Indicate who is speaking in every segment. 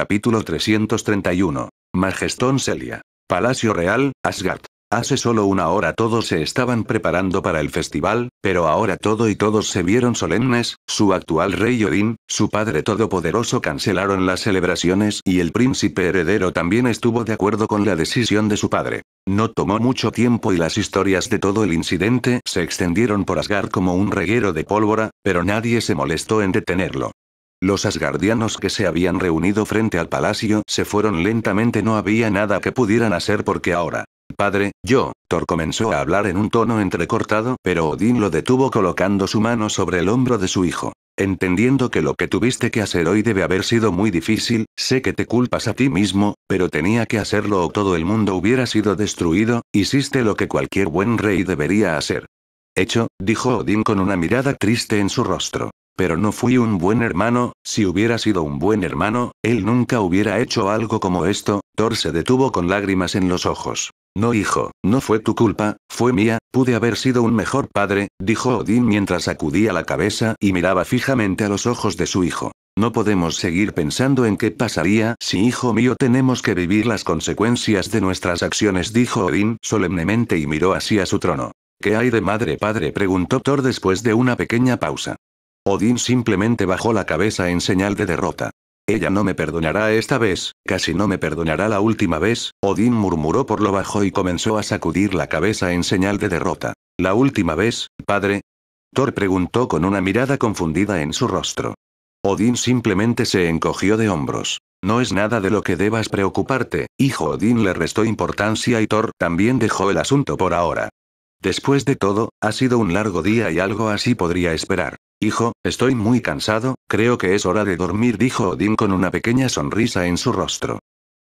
Speaker 1: Capítulo 331. Majestón Celia. Palacio Real, Asgard. Hace solo una hora todos se estaban preparando para el festival, pero ahora todo y todos se vieron solemnes, su actual rey Odín, su padre todopoderoso cancelaron las celebraciones y el príncipe heredero también estuvo de acuerdo con la decisión de su padre. No tomó mucho tiempo y las historias de todo el incidente se extendieron por Asgard como un reguero de pólvora, pero nadie se molestó en detenerlo. Los asgardianos que se habían reunido frente al palacio se fueron lentamente no había nada que pudieran hacer porque ahora. Padre, yo, Thor comenzó a hablar en un tono entrecortado, pero Odín lo detuvo colocando su mano sobre el hombro de su hijo. Entendiendo que lo que tuviste que hacer hoy debe haber sido muy difícil, sé que te culpas a ti mismo, pero tenía que hacerlo o todo el mundo hubiera sido destruido, hiciste lo que cualquier buen rey debería hacer. Hecho, dijo Odín con una mirada triste en su rostro. Pero no fui un buen hermano, si hubiera sido un buen hermano, él nunca hubiera hecho algo como esto, Thor se detuvo con lágrimas en los ojos. No hijo, no fue tu culpa, fue mía, pude haber sido un mejor padre, dijo Odín mientras sacudía la cabeza y miraba fijamente a los ojos de su hijo. No podemos seguir pensando en qué pasaría si hijo mío tenemos que vivir las consecuencias de nuestras acciones, dijo Odín solemnemente y miró hacia su trono. ¿Qué hay de madre padre? preguntó Thor después de una pequeña pausa. Odín simplemente bajó la cabeza en señal de derrota. Ella no me perdonará esta vez, casi no me perdonará la última vez, Odín murmuró por lo bajo y comenzó a sacudir la cabeza en señal de derrota. ¿La última vez, padre? Thor preguntó con una mirada confundida en su rostro. Odín simplemente se encogió de hombros. No es nada de lo que debas preocuparte, hijo Odín le restó importancia y Thor también dejó el asunto por ahora. Después de todo, ha sido un largo día y algo así podría esperar. Hijo, estoy muy cansado, creo que es hora de dormir, dijo Odín con una pequeña sonrisa en su rostro.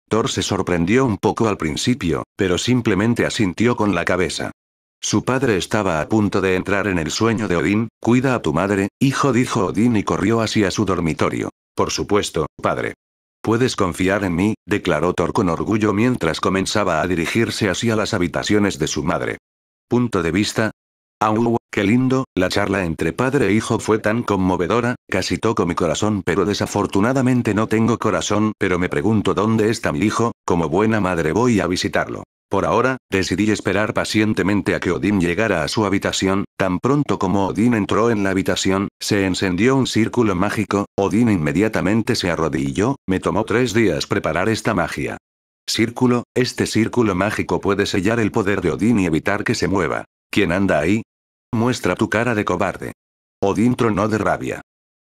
Speaker 1: Thor se sorprendió un poco al principio, pero simplemente asintió con la cabeza. Su padre estaba a punto de entrar en el sueño de Odín, cuida a tu madre, hijo, dijo Odín y corrió hacia su dormitorio. Por supuesto, padre. Puedes confiar en mí, declaró Thor con orgullo mientras comenzaba a dirigirse hacia las habitaciones de su madre. Punto de vista, Au, qué lindo, la charla entre padre e hijo fue tan conmovedora, casi toco mi corazón pero desafortunadamente no tengo corazón, pero me pregunto dónde está mi hijo, como buena madre voy a visitarlo. Por ahora, decidí esperar pacientemente a que Odín llegara a su habitación, tan pronto como Odín entró en la habitación, se encendió un círculo mágico, Odín inmediatamente se arrodilló, me tomó tres días preparar esta magia. Círculo, este círculo mágico puede sellar el poder de Odín y evitar que se mueva. ¿Quién anda ahí? Muestra tu cara de cobarde. Odín tronó de rabia.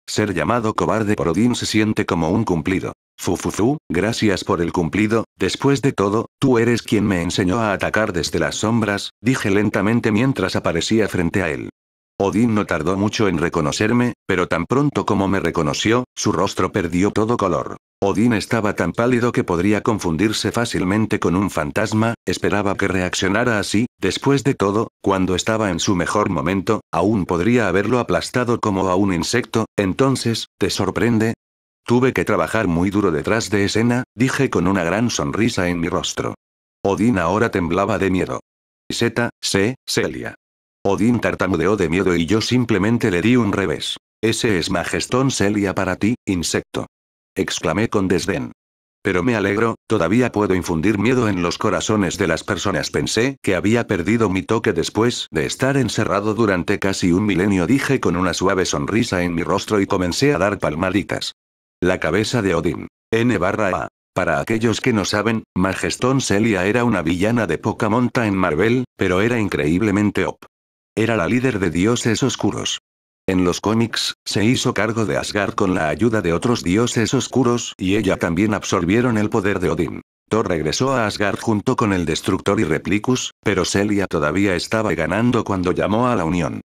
Speaker 1: Ser llamado cobarde por Odín se siente como un cumplido. Fufufu, gracias por el cumplido, después de todo, tú eres quien me enseñó a atacar desde las sombras, dije lentamente mientras aparecía frente a él. Odín no tardó mucho en reconocerme, pero tan pronto como me reconoció, su rostro perdió todo color. Odín estaba tan pálido que podría confundirse fácilmente con un fantasma, esperaba que reaccionara así, después de todo, cuando estaba en su mejor momento, aún podría haberlo aplastado como a un insecto, entonces, ¿te sorprende? Tuve que trabajar muy duro detrás de escena, dije con una gran sonrisa en mi rostro. Odín ahora temblaba de miedo. Z, C, Celia. Odín tartamudeó de miedo y yo simplemente le di un revés. Ese es Majestón Celia para ti, insecto. Exclamé con desdén. Pero me alegro, todavía puedo infundir miedo en los corazones de las personas. Pensé que había perdido mi toque después de estar encerrado durante casi un milenio, dije con una suave sonrisa en mi rostro y comencé a dar palmaditas. La cabeza de Odín. N barra A. Para aquellos que no saben, Majestón Celia era una villana de poca monta en Marvel, pero era increíblemente op. Era la líder de dioses oscuros. En los cómics, se hizo cargo de Asgard con la ayuda de otros dioses oscuros y ella también absorbieron el poder de Odín. Thor regresó a Asgard junto con el Destructor y Replicus, pero Celia todavía estaba ganando cuando llamó a la Unión.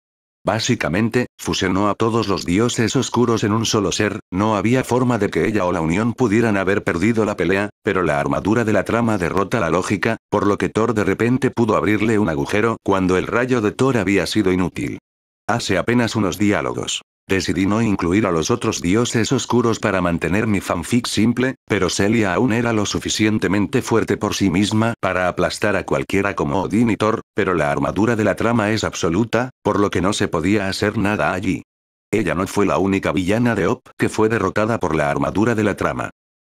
Speaker 1: Básicamente, fusionó a todos los dioses oscuros en un solo ser, no había forma de que ella o la Unión pudieran haber perdido la pelea, pero la armadura de la trama derrota la lógica, por lo que Thor de repente pudo abrirle un agujero cuando el rayo de Thor había sido inútil. Hace apenas unos diálogos. Decidí no incluir a los otros dioses oscuros para mantener mi fanfic simple, pero Celia aún era lo suficientemente fuerte por sí misma para aplastar a cualquiera como Odin y Thor, pero la armadura de la trama es absoluta, por lo que no se podía hacer nada allí. Ella no fue la única villana de Op que fue derrotada por la armadura de la trama.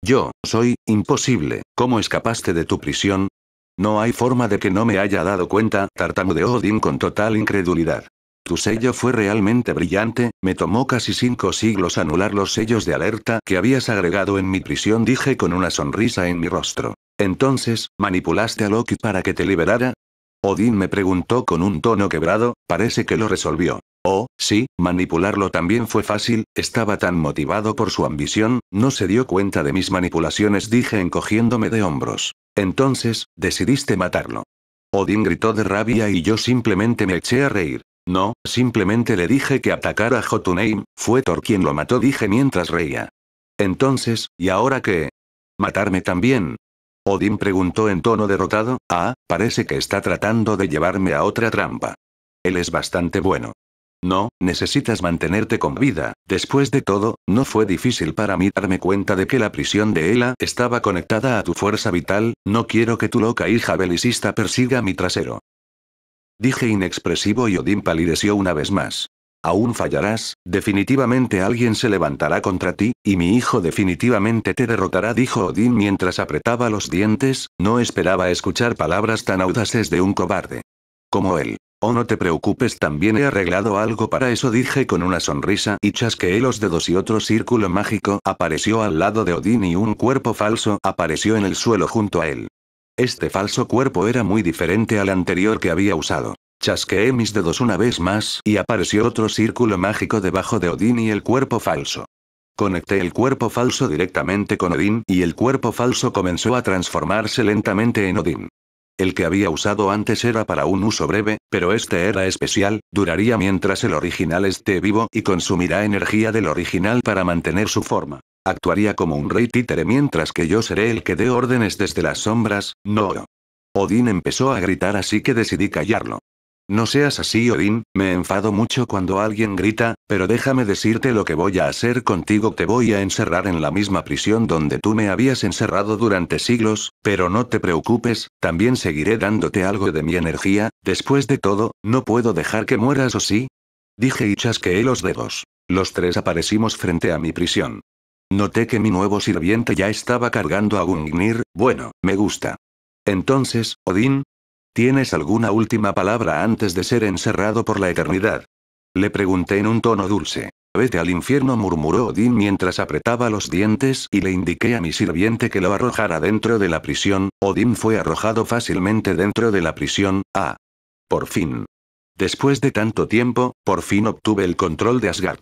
Speaker 1: Yo, soy, imposible, ¿cómo escapaste de tu prisión? No hay forma de que no me haya dado cuenta, tartamudeó Odín con total incredulidad. Tu sello fue realmente brillante, me tomó casi cinco siglos anular los sellos de alerta que habías agregado en mi prisión, dije con una sonrisa en mi rostro. Entonces, ¿manipulaste a Loki para que te liberara? Odín me preguntó con un tono quebrado, parece que lo resolvió. Oh, sí, manipularlo también fue fácil, estaba tan motivado por su ambición, no se dio cuenta de mis manipulaciones, dije encogiéndome de hombros. Entonces, decidiste matarlo. Odín gritó de rabia y yo simplemente me eché a reír. No, simplemente le dije que atacara a Jotunheim, fue Thor quien lo mató, dije mientras reía. Entonces, ¿y ahora qué? ¿Matarme también? Odín preguntó en tono derrotado, ah, parece que está tratando de llevarme a otra trampa. Él es bastante bueno. No, necesitas mantenerte con vida. Después de todo, no fue difícil para mí darme cuenta de que la prisión de Ela estaba conectada a tu fuerza vital, no quiero que tu loca hija belicista persiga mi trasero. Dije inexpresivo y Odín palideció una vez más. Aún fallarás, definitivamente alguien se levantará contra ti, y mi hijo definitivamente te derrotará, dijo Odín mientras apretaba los dientes, no esperaba escuchar palabras tan audaces de un cobarde. Como él. Oh, no te preocupes, también he arreglado algo para eso, dije con una sonrisa y chasqueé los dedos y otro círculo mágico apareció al lado de Odín y un cuerpo falso apareció en el suelo junto a él. Este falso cuerpo era muy diferente al anterior que había usado. Chasqueé mis dedos una vez más y apareció otro círculo mágico debajo de Odín y el cuerpo falso. Conecté el cuerpo falso directamente con Odín y el cuerpo falso comenzó a transformarse lentamente en Odín. El que había usado antes era para un uso breve, pero este era especial, duraría mientras el original esté vivo y consumirá energía del original para mantener su forma. Actuaría como un rey títere mientras que yo seré el que dé órdenes desde las sombras, no. Odín empezó a gritar así que decidí callarlo. No seas así, Odín, me enfado mucho cuando alguien grita, pero déjame decirte lo que voy a hacer contigo. Te voy a encerrar en la misma prisión donde tú me habías encerrado durante siglos, pero no te preocupes, también seguiré dándote algo de mi energía, después de todo, no puedo dejar que mueras o sí. Dije y chasqueé los dedos. Los tres aparecimos frente a mi prisión. Noté que mi nuevo sirviente ya estaba cargando a Gungnir, bueno, me gusta. Entonces, Odín, ¿tienes alguna última palabra antes de ser encerrado por la eternidad? Le pregunté en un tono dulce. Vete al infierno, murmuró Odín mientras apretaba los dientes y le indiqué a mi sirviente que lo arrojara dentro de la prisión. Odín fue arrojado fácilmente dentro de la prisión. Ah. Por fin. Después de tanto tiempo, por fin obtuve el control de Asgard.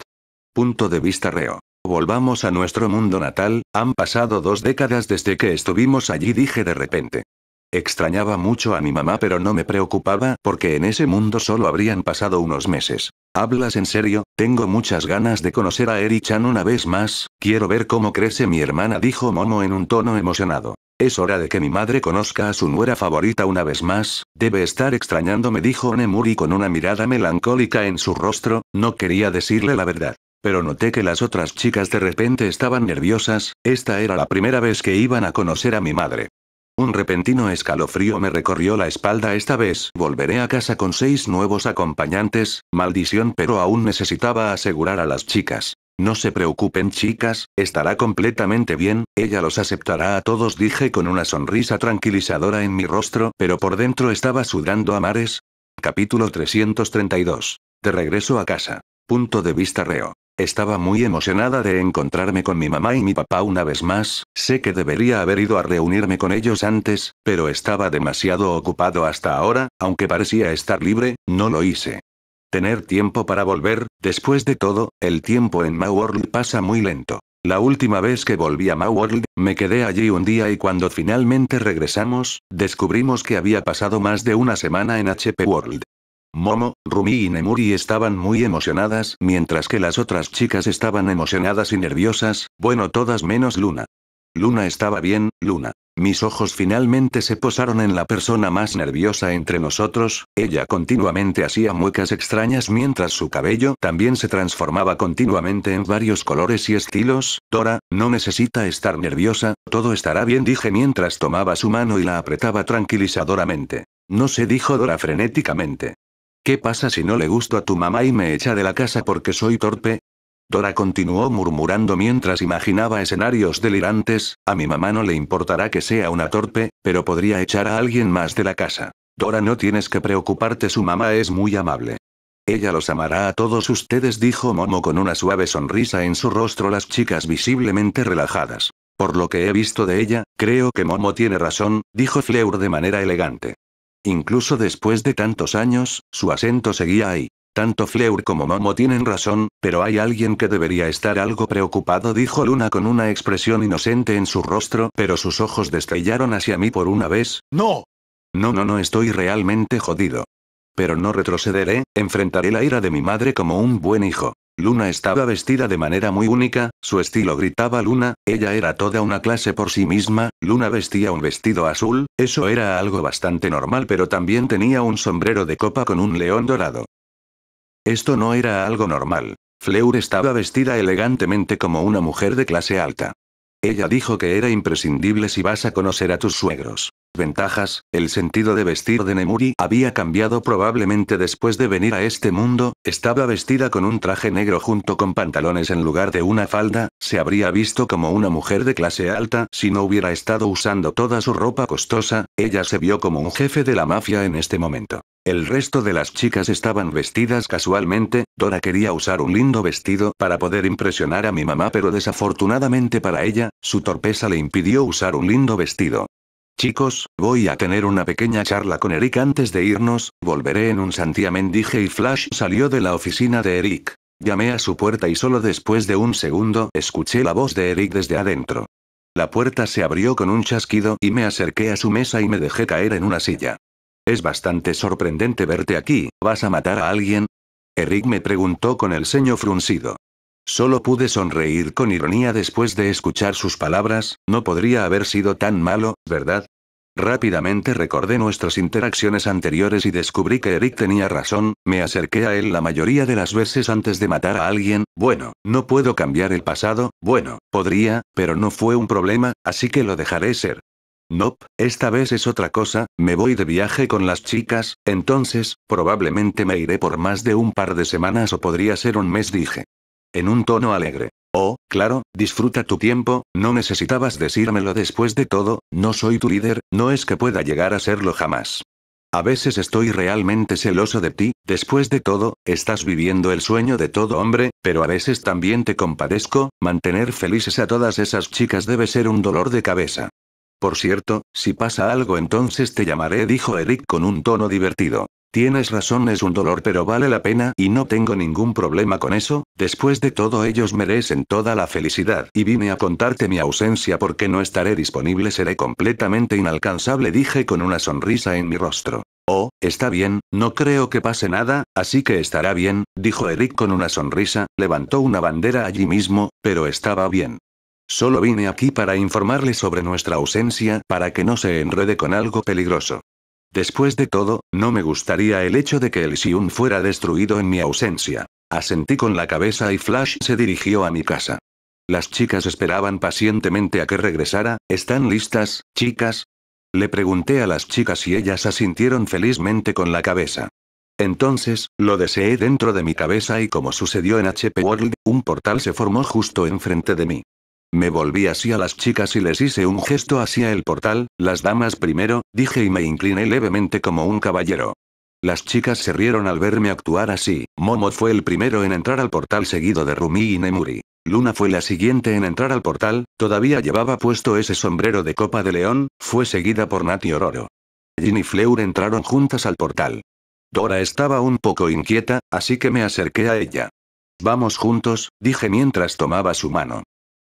Speaker 1: Punto de vista reo. Volvamos a nuestro mundo natal, han pasado dos décadas desde que estuvimos allí, dije de repente. Extrañaba mucho a mi mamá, pero no me preocupaba, porque en ese mundo solo habrían pasado unos meses. ¿Hablas en serio? Tengo muchas ganas de conocer a Eri-chan una vez más, quiero ver cómo crece mi hermana, dijo Momo en un tono emocionado. Es hora de que mi madre conozca a su nuera favorita una vez más, debe estar extrañándome, dijo Nemuri con una mirada melancólica en su rostro, no quería decirle la verdad. Pero noté que las otras chicas de repente estaban nerviosas, esta era la primera vez que iban a conocer a mi madre. Un repentino escalofrío me recorrió la espalda esta vez. Volveré a casa con seis nuevos acompañantes, maldición, pero aún necesitaba asegurar a las chicas. No se preocupen chicas, estará completamente bien, ella los aceptará a todos, dije con una sonrisa tranquilizadora en mi rostro, pero por dentro estaba sudando a mares. Capítulo 332. De regreso a casa. Punto de vista reo. Estaba muy emocionada de encontrarme con mi mamá y mi papá una vez más, sé que debería haber ido a reunirme con ellos antes, pero estaba demasiado ocupado hasta ahora, aunque parecía estar libre, no lo hice. Tener tiempo para volver, después de todo, el tiempo en Maworld pasa muy lento. La última vez que volví a Maworld, me quedé allí un día y cuando finalmente regresamos, descubrimos que había pasado más de una semana en HP World. Momo, Rumi y Nemuri estaban muy emocionadas mientras que las otras chicas estaban emocionadas y nerviosas, bueno todas menos Luna. Luna estaba bien, Luna. Mis ojos finalmente se posaron en la persona más nerviosa entre nosotros, ella continuamente hacía muecas extrañas mientras su cabello también se transformaba continuamente en varios colores y estilos, Dora, no necesita estar nerviosa, todo estará bien dije mientras tomaba su mano y la apretaba tranquilizadoramente. No se dijo Dora frenéticamente. ¿Qué pasa si no le gusto a tu mamá y me echa de la casa porque soy torpe? Dora continuó murmurando mientras imaginaba escenarios delirantes, a mi mamá no le importará que sea una torpe, pero podría echar a alguien más de la casa. Dora no tienes que preocuparte, su mamá es muy amable. Ella los amará a todos ustedes, dijo Momo con una suave sonrisa en su rostro, las chicas visiblemente relajadas. Por lo que he visto de ella, creo que Momo tiene razón, dijo Fleur de manera elegante. Incluso después de tantos años, su acento seguía ahí. Tanto Fleur como Momo tienen razón, pero hay alguien que debería estar algo preocupado, dijo Luna con una expresión inocente en su rostro, pero sus ojos destellaron hacia mí por una vez. ¡No! No, no, no estoy realmente jodido. Pero no retrocederé, enfrentaré la ira de mi madre como un buen hijo. Luna estaba vestida de manera muy única, su estilo gritaba Luna, ella era toda una clase por sí misma, Luna vestía un vestido azul, eso era algo bastante normal pero también tenía un sombrero de copa con un león dorado. Esto no era algo normal. Fleur estaba vestida elegantemente como una mujer de clase alta. Ella dijo que era imprescindible si vas a conocer a tus suegros ventajas, el sentido de vestir de Nemuri había cambiado probablemente después de venir a este mundo, estaba vestida con un traje negro junto con pantalones en lugar de una falda, se habría visto como una mujer de clase alta si no hubiera estado usando toda su ropa costosa, ella se vio como un jefe de la mafia en este momento. El resto de las chicas estaban vestidas casualmente, Dora quería usar un lindo vestido para poder impresionar a mi mamá pero desafortunadamente para ella, su torpeza le impidió usar un lindo vestido. Chicos, voy a tener una pequeña charla con Eric antes de irnos, volveré en un santiamén dije y Flash salió de la oficina de Eric. Llamé a su puerta y solo después de un segundo escuché la voz de Eric desde adentro. La puerta se abrió con un chasquido y me acerqué a su mesa y me dejé caer en una silla. Es bastante sorprendente verte aquí, ¿vas a matar a alguien? Eric me preguntó con el ceño fruncido. Solo pude sonreír con ironía después de escuchar sus palabras, no podría haber sido tan malo, ¿verdad? Rápidamente recordé nuestras interacciones anteriores y descubrí que Eric tenía razón, me acerqué a él la mayoría de las veces antes de matar a alguien, bueno, no puedo cambiar el pasado, bueno, podría, pero no fue un problema, así que lo dejaré ser. Nope, esta vez es otra cosa, me voy de viaje con las chicas, entonces, probablemente me iré por más de un par de semanas o podría ser un mes, dije en un tono alegre. Oh, claro, disfruta tu tiempo, no necesitabas decírmelo después de todo, no soy tu líder, no es que pueda llegar a serlo jamás. A veces estoy realmente celoso de ti, después de todo, estás viviendo el sueño de todo hombre, pero a veces también te compadezco, mantener felices a todas esas chicas debe ser un dolor de cabeza. Por cierto, si pasa algo entonces te llamaré, dijo Eric con un tono divertido. Tienes razón, es un dolor, pero vale la pena y no tengo ningún problema con eso. Después de todo, ellos merecen toda la felicidad. Y vine a contarte mi ausencia porque no estaré disponible, seré completamente inalcanzable, dije con una sonrisa en mi rostro. Oh, está bien, no creo que pase nada, así que estará bien, dijo Eric con una sonrisa, levantó una bandera allí mismo, pero estaba bien. Solo vine aquí para informarle sobre nuestra ausencia, para que no se enrede con algo peligroso. Después de todo, no me gustaría el hecho de que el Elysium fuera destruido en mi ausencia. Asentí con la cabeza y Flash se dirigió a mi casa. Las chicas esperaban pacientemente a que regresara. ¿Están listas, chicas? Le pregunté a las chicas y ellas asintieron felizmente con la cabeza. Entonces, lo deseé dentro de mi cabeza y como sucedió en HP World, un portal se formó justo enfrente de mí. Me volví a las chicas y les hice un gesto hacia el portal, las damas primero, dije y me incliné levemente como un caballero. Las chicas se rieron al verme actuar así, Momo fue el primero en entrar al portal seguido de Rumi y Nemuri. Luna fue la siguiente en entrar al portal, todavía llevaba puesto ese sombrero de copa de león, fue seguida por Nati Ororo. Jin y Fleur entraron juntas al portal. Dora estaba un poco inquieta, así que me acerqué a ella. Vamos juntos, dije mientras tomaba su mano.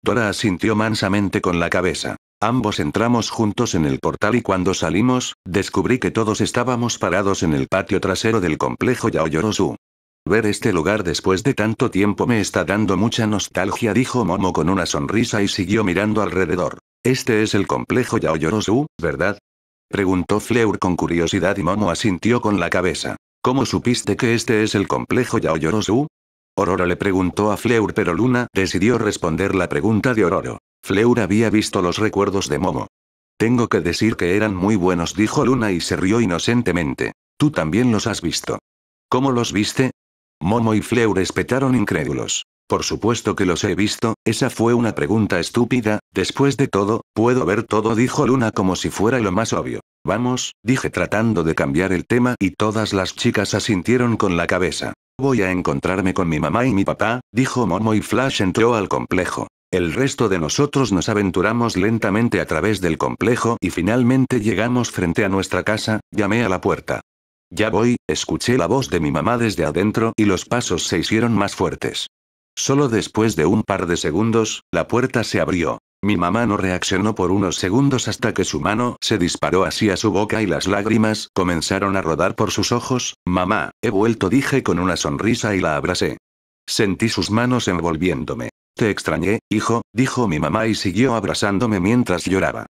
Speaker 1: Dora asintió mansamente con la cabeza. Ambos entramos juntos en el portal y cuando salimos, descubrí que todos estábamos parados en el patio trasero del complejo Yaoyorosu. Ver este lugar después de tanto tiempo me está dando mucha nostalgia, dijo Momo con una sonrisa y siguió mirando alrededor. Este es el complejo Yaoyorosu, ¿verdad? Preguntó Fleur con curiosidad y Momo asintió con la cabeza. ¿Cómo supiste que este es el complejo Yaoyorosu? Ororo le preguntó a Fleur pero Luna decidió responder la pregunta de Ororo. Fleur había visto los recuerdos de Momo. Tengo que decir que eran muy buenos dijo Luna y se rió inocentemente. Tú también los has visto. ¿Cómo los viste? Momo y Fleur espetaron incrédulos. Por supuesto que los he visto, esa fue una pregunta estúpida, después de todo, puedo ver todo dijo Luna como si fuera lo más obvio. Vamos, dije tratando de cambiar el tema y todas las chicas asintieron con la cabeza. Voy a encontrarme con mi mamá y mi papá, dijo Momo y Flash entró al complejo. El resto de nosotros nos aventuramos lentamente a través del complejo y finalmente llegamos frente a nuestra casa, llamé a la puerta. Ya voy, escuché la voz de mi mamá desde adentro y los pasos se hicieron más fuertes. Solo después de un par de segundos, la puerta se abrió. Mi mamá no reaccionó por unos segundos hasta que su mano se disparó hacia su boca y las lágrimas comenzaron a rodar por sus ojos. Mamá, he vuelto, dije con una sonrisa y la abracé. Sentí sus manos envolviéndome. Te extrañé, hijo, dijo mi mamá y siguió abrazándome mientras lloraba.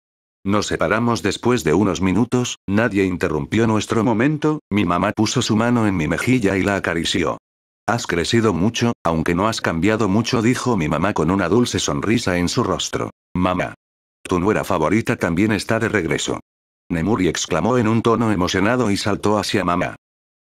Speaker 1: Nos separamos después de unos minutos, nadie interrumpió nuestro momento, mi mamá puso su mano en mi mejilla y la acarició. Has crecido mucho, aunque no has cambiado mucho, dijo mi mamá con una dulce sonrisa en su rostro. Mamá. Tu nuera favorita también está de regreso. Nemuri exclamó en un tono emocionado y saltó hacia mamá.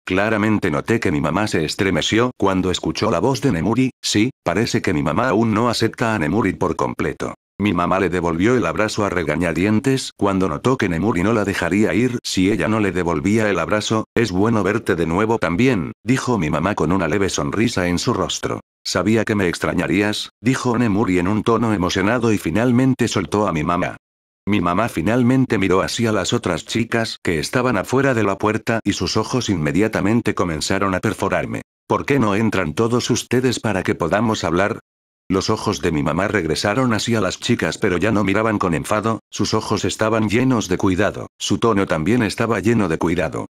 Speaker 1: Claramente noté que mi mamá se estremeció cuando escuchó la voz de Nemuri, sí, parece que mi mamá aún no acepta a Nemuri por completo. Mi mamá le devolvió el abrazo a regañadientes cuando notó que Nemuri no la dejaría ir si ella no le devolvía el abrazo. Es bueno verte de nuevo también, dijo mi mamá con una leve sonrisa en su rostro. Sabía que me extrañarías, dijo Nemuri en un tono emocionado y finalmente soltó a mi mamá. Mi mamá finalmente miró hacia las otras chicas que estaban afuera de la puerta y sus ojos inmediatamente comenzaron a perforarme. ¿Por qué no entran todos ustedes para que podamos hablar? Los ojos de mi mamá regresaron hacia las chicas pero ya no miraban con enfado, sus ojos estaban llenos de cuidado, su tono también estaba lleno de cuidado.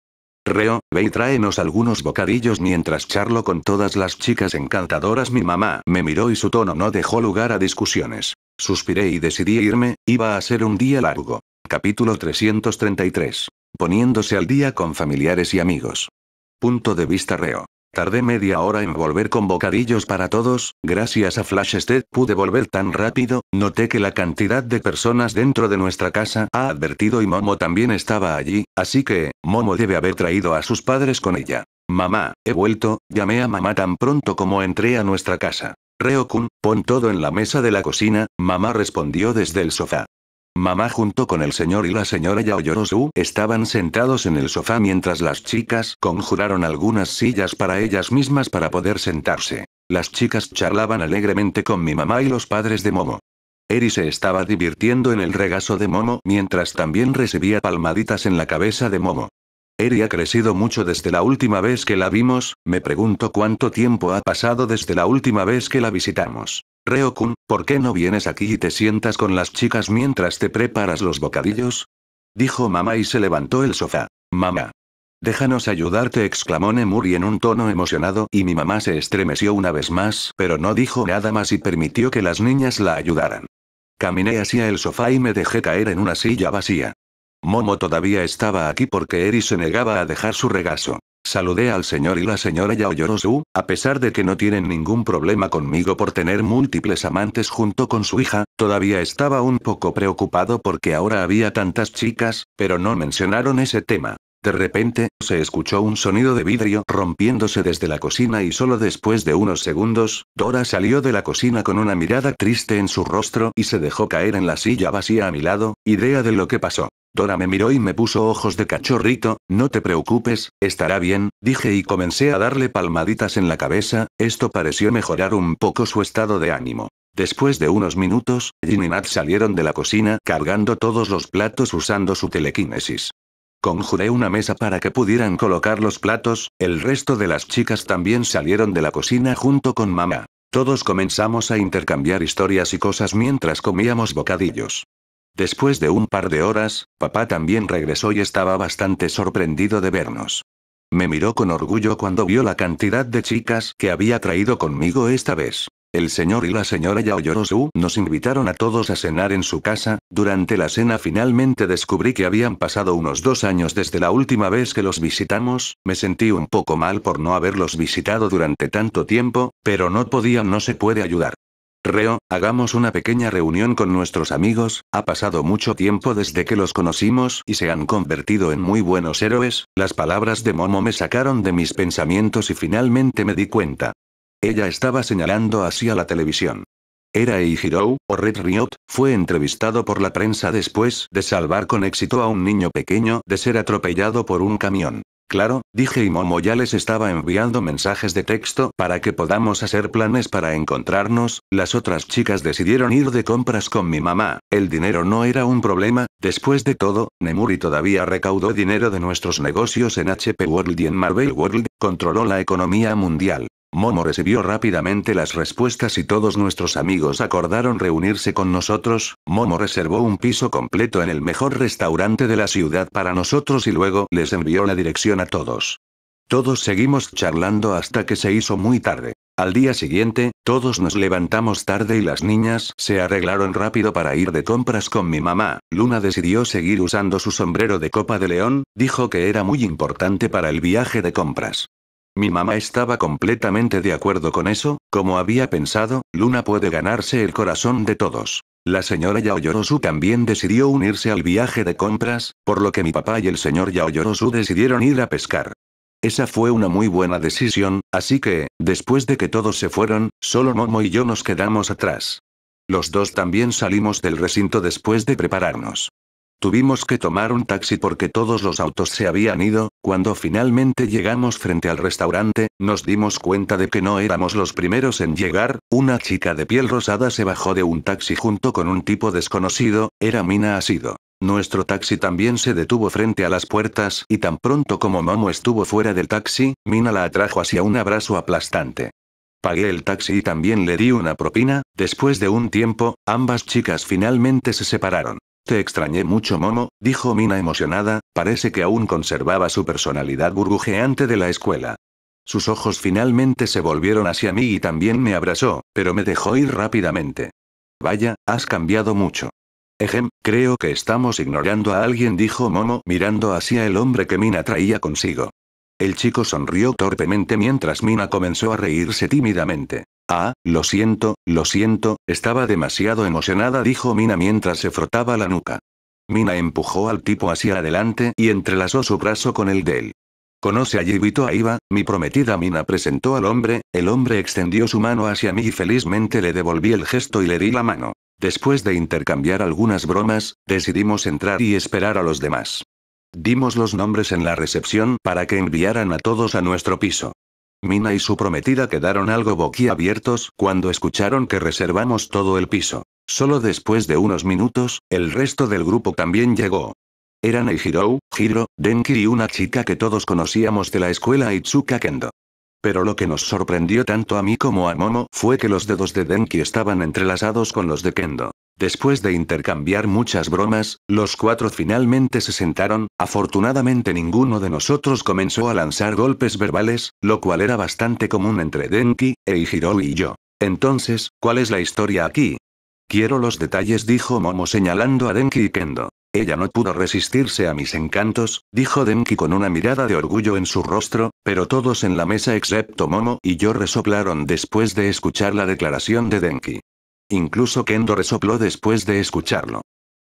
Speaker 1: Reo, ve y tráenos algunos bocadillos mientras charlo con todas las chicas encantadoras. Mi mamá me miró y su tono no dejó lugar a discusiones. Suspiré y decidí irme, iba a ser un día largo. Capítulo 333. Poniéndose al día con familiares y amigos. Punto de vista Reo. Tardé media hora en volver con bocadillos para todos, gracias a Flashstead pude volver tan rápido, noté que la cantidad de personas dentro de nuestra casa ha advertido y Momo también estaba allí, así que, Momo debe haber traído a sus padres con ella. Mamá, he vuelto, llamé a mamá tan pronto como entré a nuestra casa. Reo Kun, pon todo en la mesa de la cocina, mamá respondió desde el sofá. Mamá junto con el señor y la señora Yaoyorosu estaban sentados en el sofá mientras las chicas conjuraron algunas sillas para ellas mismas para poder sentarse. Las chicas charlaban alegremente con mi mamá y los padres de Momo. Eri se estaba divirtiendo en el regazo de Momo mientras también recibía palmaditas en la cabeza de Momo. Eri ha crecido mucho desde la última vez que la vimos, me pregunto cuánto tiempo ha pasado desde la última vez que la visitamos. Reokun, kun ¿por qué no vienes aquí y te sientas con las chicas mientras te preparas los bocadillos? Dijo mamá y se levantó el sofá. Mamá. Déjanos ayudarte, exclamó Nemuri en un tono emocionado y mi mamá se estremeció una vez más, pero no dijo nada más y permitió que las niñas la ayudaran. Caminé hacia el sofá y me dejé caer en una silla vacía. Momo todavía estaba aquí porque Eri se negaba a dejar su regazo. Saludé al señor y la señora Yaoyorosu, a pesar de que no tienen ningún problema conmigo por tener múltiples amantes junto con su hija, todavía estaba un poco preocupado porque ahora había tantas chicas, pero no mencionaron ese tema. De repente, se escuchó un sonido de vidrio rompiéndose desde la cocina y solo después de unos segundos, Dora salió de la cocina con una mirada triste en su rostro y se dejó caer en la silla vacía a mi lado, idea de lo que pasó. Dora me miró y me puso ojos de cachorrito, no te preocupes, estará bien, dije y comencé a darle palmaditas en la cabeza, esto pareció mejorar un poco su estado de ánimo. Después de unos minutos, Jin y Nat salieron de la cocina cargando todos los platos usando su telequinesis. Conjuré una mesa para que pudieran colocar los platos, el resto de las chicas también salieron de la cocina junto con mamá. Todos comenzamos a intercambiar historias y cosas mientras comíamos bocadillos. Después de un par de horas, papá también regresó y estaba bastante sorprendido de vernos. Me miró con orgullo cuando vio la cantidad de chicas que había traído conmigo esta vez. El señor y la señora Yaoyorosu nos invitaron a todos a cenar en su casa, durante la cena finalmente descubrí que habían pasado unos dos años desde la última vez que los visitamos, me sentí un poco mal por no haberlos visitado durante tanto tiempo, pero no podía no se puede ayudar. Reo, hagamos una pequeña reunión con nuestros amigos, ha pasado mucho tiempo desde que los conocimos y se han convertido en muy buenos héroes, las palabras de Momo me sacaron de mis pensamientos y finalmente me di cuenta. Ella estaba señalando hacia la televisión era Eijiro, o Red Riot, fue entrevistado por la prensa después de salvar con éxito a un niño pequeño de ser atropellado por un camión. Claro, dije y Momo ya les estaba enviando mensajes de texto para que podamos hacer planes para encontrarnos, las otras chicas decidieron ir de compras con mi mamá, el dinero no era un problema, después de todo, Nemuri todavía recaudó dinero de nuestros negocios en HP World y en Marvel World, controló la economía mundial. Momo recibió rápidamente las respuestas y todos nuestros amigos acordaron reunirse con nosotros, Momo reservó un piso completo en el mejor restaurante de la ciudad para nosotros y luego les envió la dirección a todos. Todos seguimos charlando hasta que se hizo muy tarde. Al día siguiente, todos nos levantamos tarde y las niñas se arreglaron rápido para ir de compras con mi mamá. Luna decidió seguir usando su sombrero de copa de león, dijo que era muy importante para el viaje de compras. Mi mamá estaba completamente de acuerdo con eso, como había pensado, Luna puede ganarse el corazón de todos. La señora Yaoyorosu también decidió unirse al viaje de compras, por lo que mi papá y el señor Yaoyorosu decidieron ir a pescar. Esa fue una muy buena decisión, así que, después de que todos se fueron, solo Momo y yo nos quedamos atrás. Los dos también salimos del recinto después de prepararnos. Tuvimos que tomar un taxi porque todos los autos se habían ido, cuando finalmente llegamos frente al restaurante, nos dimos cuenta de que no éramos los primeros en llegar, una chica de piel rosada se bajó de un taxi junto con un tipo desconocido, era Mina Asido. Nuestro taxi también se detuvo frente a las puertas, y tan pronto como Momo estuvo fuera del taxi, Mina la atrajo hacia un abrazo aplastante. Pagué el taxi y también le di una propina, después de un tiempo, ambas chicas finalmente se separaron. Te extrañé mucho, Momo, dijo Mina emocionada, parece que aún conservaba su personalidad burbujeante de la escuela. Sus ojos finalmente se volvieron hacia mí y también me abrazó, pero me dejó ir rápidamente. Vaya, has cambiado mucho. Ejem, creo que estamos ignorando a alguien, dijo Momo, mirando hacia el hombre que Mina traía consigo. El chico sonrió torpemente mientras Mina comenzó a reírse tímidamente. Ah, lo siento, lo siento, estaba demasiado emocionada, dijo Mina mientras se frotaba la nuca. Mina empujó al tipo hacia adelante y entrelazó su brazo con el de él. Conoce a Yibito Aiba, mi prometida Mina presentó al hombre, el hombre extendió su mano hacia mí y felizmente le devolví el gesto y le di la mano. Después de intercambiar algunas bromas, decidimos entrar y esperar a los demás. Dimos los nombres en la recepción para que enviaran a todos a nuestro piso. Mina y su prometida quedaron algo boquiabiertos cuando escucharon que reservamos todo el piso. Solo después de unos minutos, el resto del grupo también llegó. Eran Eijirou, Hiro, Denki y una chica que todos conocíamos de la escuela Itsuka Kendo. Pero lo que nos sorprendió tanto a mí como a Momo fue que los dedos de Denki estaban entrelazados con los de Kendo. Después de intercambiar muchas bromas, los cuatro finalmente se sentaron, afortunadamente ninguno de nosotros comenzó a lanzar golpes verbales, lo cual era bastante común entre Denki, Eijiro y yo. Entonces, ¿cuál es la historia aquí? Quiero los detalles, dijo Momo señalando a Denki y Kendo. Ella no pudo resistirse a mis encantos, dijo Denki con una mirada de orgullo en su rostro, pero todos en la mesa excepto Momo y yo resoplaron después de escuchar la declaración de Denki. Incluso Kendo resopló después de escucharlo.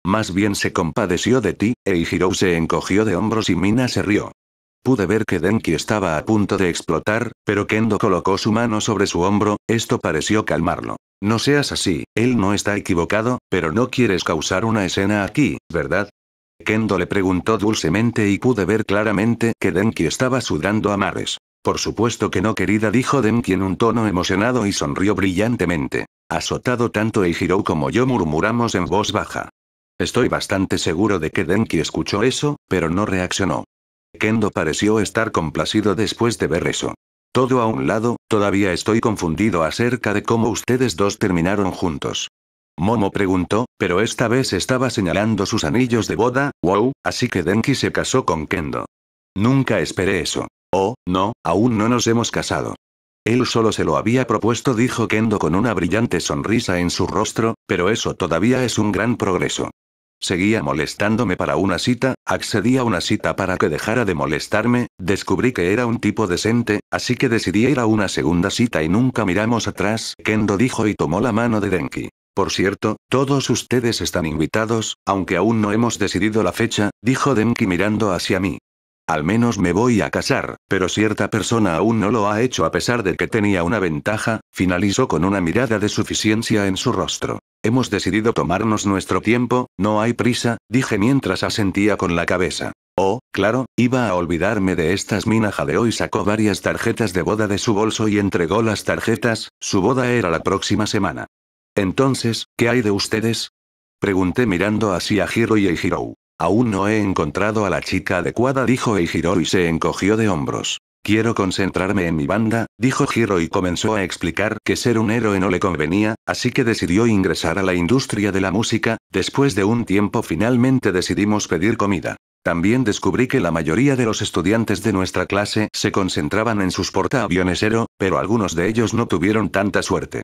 Speaker 1: Más bien se compadeció de ti, Eijirou se encogió de hombros y Mina se rió. Pude ver que Denki estaba a punto de explotar, pero Kendo colocó su mano sobre su hombro, esto pareció calmarlo. No seas así, él no está equivocado, pero no quieres causar una escena aquí, ¿verdad? Kendo le preguntó dulcemente y pude ver claramente que Denki estaba sudando a mares. Por supuesto que no querida dijo Denki en un tono emocionado y sonrió brillantemente. Azotado tanto giró como yo murmuramos en voz baja. Estoy bastante seguro de que Denki escuchó eso, pero no reaccionó. Kendo pareció estar complacido después de ver eso. Todo a un lado, todavía estoy confundido acerca de cómo ustedes dos terminaron juntos. Momo preguntó, pero esta vez estaba señalando sus anillos de boda, wow, así que Denki se casó con Kendo. Nunca esperé eso. Oh, no, aún no nos hemos casado. Él solo se lo había propuesto, dijo Kendo con una brillante sonrisa en su rostro, pero eso todavía es un gran progreso. Seguía molestándome para una cita, accedí a una cita para que dejara de molestarme, descubrí que era un tipo decente, así que decidí ir a una segunda cita y nunca miramos atrás, Kendo dijo y tomó la mano de Denki. Por cierto, todos ustedes están invitados, aunque aún no hemos decidido la fecha, dijo Denki mirando hacia mí. Al menos me voy a casar, pero cierta persona aún no lo ha hecho a pesar de que tenía una ventaja, finalizó con una mirada de suficiencia en su rostro. Hemos decidido tomarnos nuestro tiempo, no hay prisa, dije mientras asentía con la cabeza. Oh, claro, iba a olvidarme de estas mina de y sacó varias tarjetas de boda de su bolso y entregó las tarjetas, su boda era la próxima semana. Entonces, ¿qué hay de ustedes? Pregunté mirando así a Hiro y Hiro. Aún no he encontrado a la chica adecuada, dijo Eijiro y se encogió de hombros. Quiero concentrarme en mi banda, dijo Hiro y comenzó a explicar que ser un héroe no le convenía, así que decidió ingresar a la industria de la música, después de un tiempo finalmente decidimos pedir comida. También descubrí que la mayoría de los estudiantes de nuestra clase se concentraban en sus portaaviones pero algunos de ellos no tuvieron tanta suerte.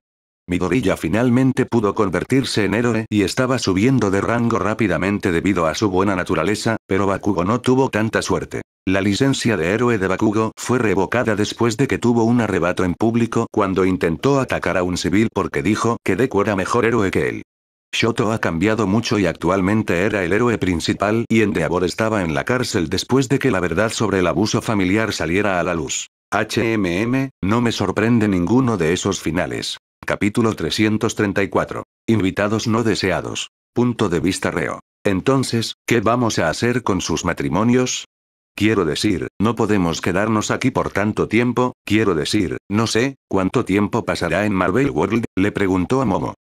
Speaker 1: Midorilla finalmente pudo convertirse en héroe y estaba subiendo de rango rápidamente debido a su buena naturaleza, pero Bakugo no tuvo tanta suerte. La licencia de héroe de Bakugo fue revocada después de que tuvo un arrebato en público cuando intentó atacar a un civil porque dijo que Deku era mejor héroe que él. Shoto ha cambiado mucho y actualmente era el héroe principal y Endeavor estaba en la cárcel después de que la verdad sobre el abuso familiar saliera a la luz. HMM, no me sorprende ninguno de esos finales. Capítulo 334. Invitados no deseados. Punto de vista reo. Entonces, ¿qué vamos a hacer con sus matrimonios? Quiero decir, no podemos quedarnos aquí por tanto tiempo, quiero decir, no sé, ¿cuánto tiempo pasará en Marvel World? le preguntó a Momo.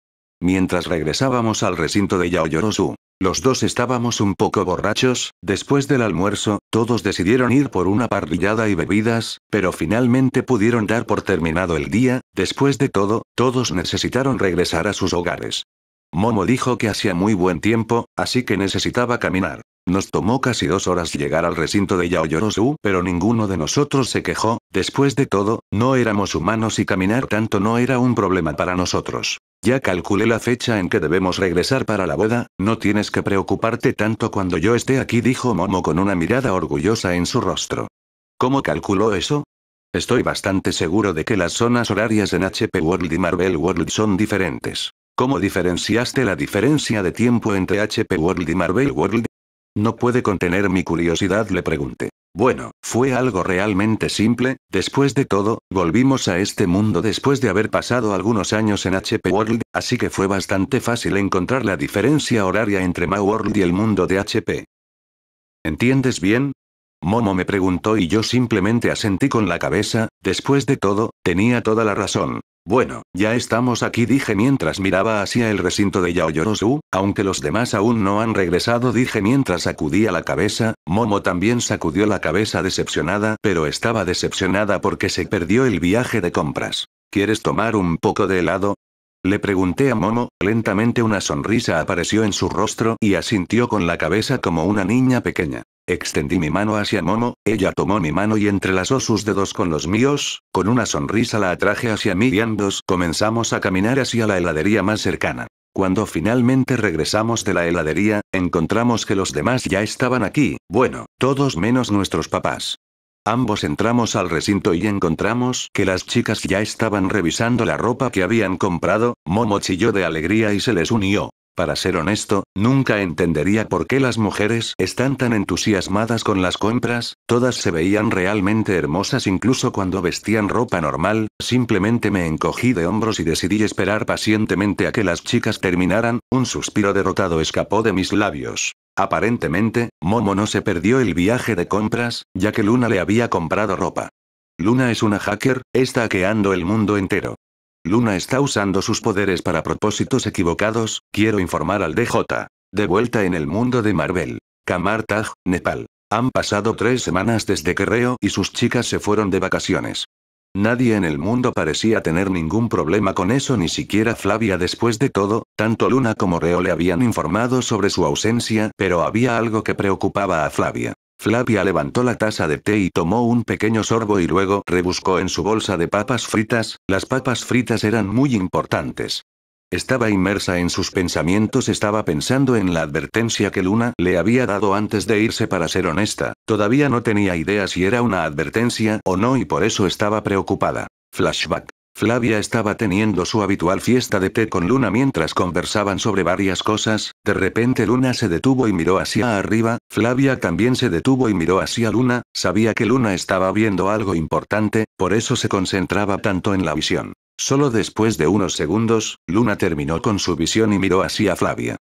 Speaker 1: Mientras regresábamos al recinto de Yaoyorosu, los dos estábamos un poco borrachos, después del almuerzo, todos decidieron ir por una parrillada y bebidas, pero finalmente pudieron dar por terminado el día, después de todo, todos necesitaron regresar a sus hogares. Momo dijo que hacía muy buen tiempo, así que necesitaba caminar. Nos tomó casi dos horas llegar al recinto de Yaoyorosu, pero ninguno de nosotros se quejó, después de todo, no éramos humanos y caminar tanto no era un problema para nosotros. Ya calculé la fecha en que debemos regresar para la boda, no tienes que preocuparte tanto cuando yo esté aquí, dijo Momo con una mirada orgullosa en su rostro. ¿Cómo calculó eso? Estoy bastante seguro de que las zonas horarias en HP World y Marvel World son diferentes. ¿Cómo diferenciaste la diferencia de tiempo entre HP World y Marvel World? No puede contener mi curiosidad, le pregunté. Bueno, fue algo realmente simple, después de todo, volvimos a este mundo después de haber pasado algunos años en HP World, así que fue bastante fácil encontrar la diferencia horaria entre My World y el mundo de HP. ¿Entiendes bien? Momo me preguntó y yo simplemente asentí con la cabeza, después de todo, tenía toda la razón. Bueno, ya estamos aquí dije mientras miraba hacia el recinto de Yaoyorosu, aunque los demás aún no han regresado dije mientras sacudía la cabeza, Momo también sacudió la cabeza decepcionada, pero estaba decepcionada porque se perdió el viaje de compras. ¿Quieres tomar un poco de helado? Le pregunté a Momo, lentamente una sonrisa apareció en su rostro y asintió con la cabeza como una niña pequeña. Extendí mi mano hacia Momo, ella tomó mi mano y entrelazó sus dedos con los míos, con una sonrisa la atraje hacia mí y ambos comenzamos a caminar hacia la heladería más cercana. Cuando finalmente regresamos de la heladería, encontramos que los demás ya estaban aquí, bueno, todos menos nuestros papás. Ambos entramos al recinto y encontramos que las chicas ya estaban revisando la ropa que habían comprado, Momo chilló de alegría y se les unió. Para ser honesto, nunca entendería por qué las mujeres están tan entusiasmadas con las compras, todas se veían realmente hermosas incluso cuando vestían ropa normal, simplemente me encogí de hombros y decidí esperar pacientemente a que las chicas terminaran, un suspiro derrotado escapó de mis labios. Aparentemente, Momo no se perdió el viaje de compras, ya que Luna le había comprado ropa. Luna es una hacker, está hackeando el mundo entero. Luna está usando sus poderes para propósitos equivocados, quiero informar al DJ. De vuelta en el mundo de Marvel. Taj, Nepal. Han pasado tres semanas desde que Reo y sus chicas se fueron de vacaciones. Nadie en el mundo parecía tener ningún problema con eso, ni siquiera Flavia después de todo, tanto Luna como Reo le habían informado sobre su ausencia, pero había algo que preocupaba a Flavia. Flavia levantó la taza de té y tomó un pequeño sorbo y luego rebuscó en su bolsa de papas fritas, las papas fritas eran muy importantes. Estaba inmersa en sus pensamientos, estaba pensando en la advertencia que Luna le había dado antes de irse para ser honesta, todavía no tenía idea si era una advertencia o no y por eso estaba preocupada. Flashback. Flavia estaba teniendo su habitual fiesta de té con Luna mientras conversaban sobre varias cosas, de repente Luna se detuvo y miró hacia arriba, Flavia también se detuvo y miró hacia Luna, sabía que Luna estaba viendo algo importante, por eso se concentraba tanto en la visión. Solo después de unos segundos, Luna terminó con su visión y miró hacia Flavia.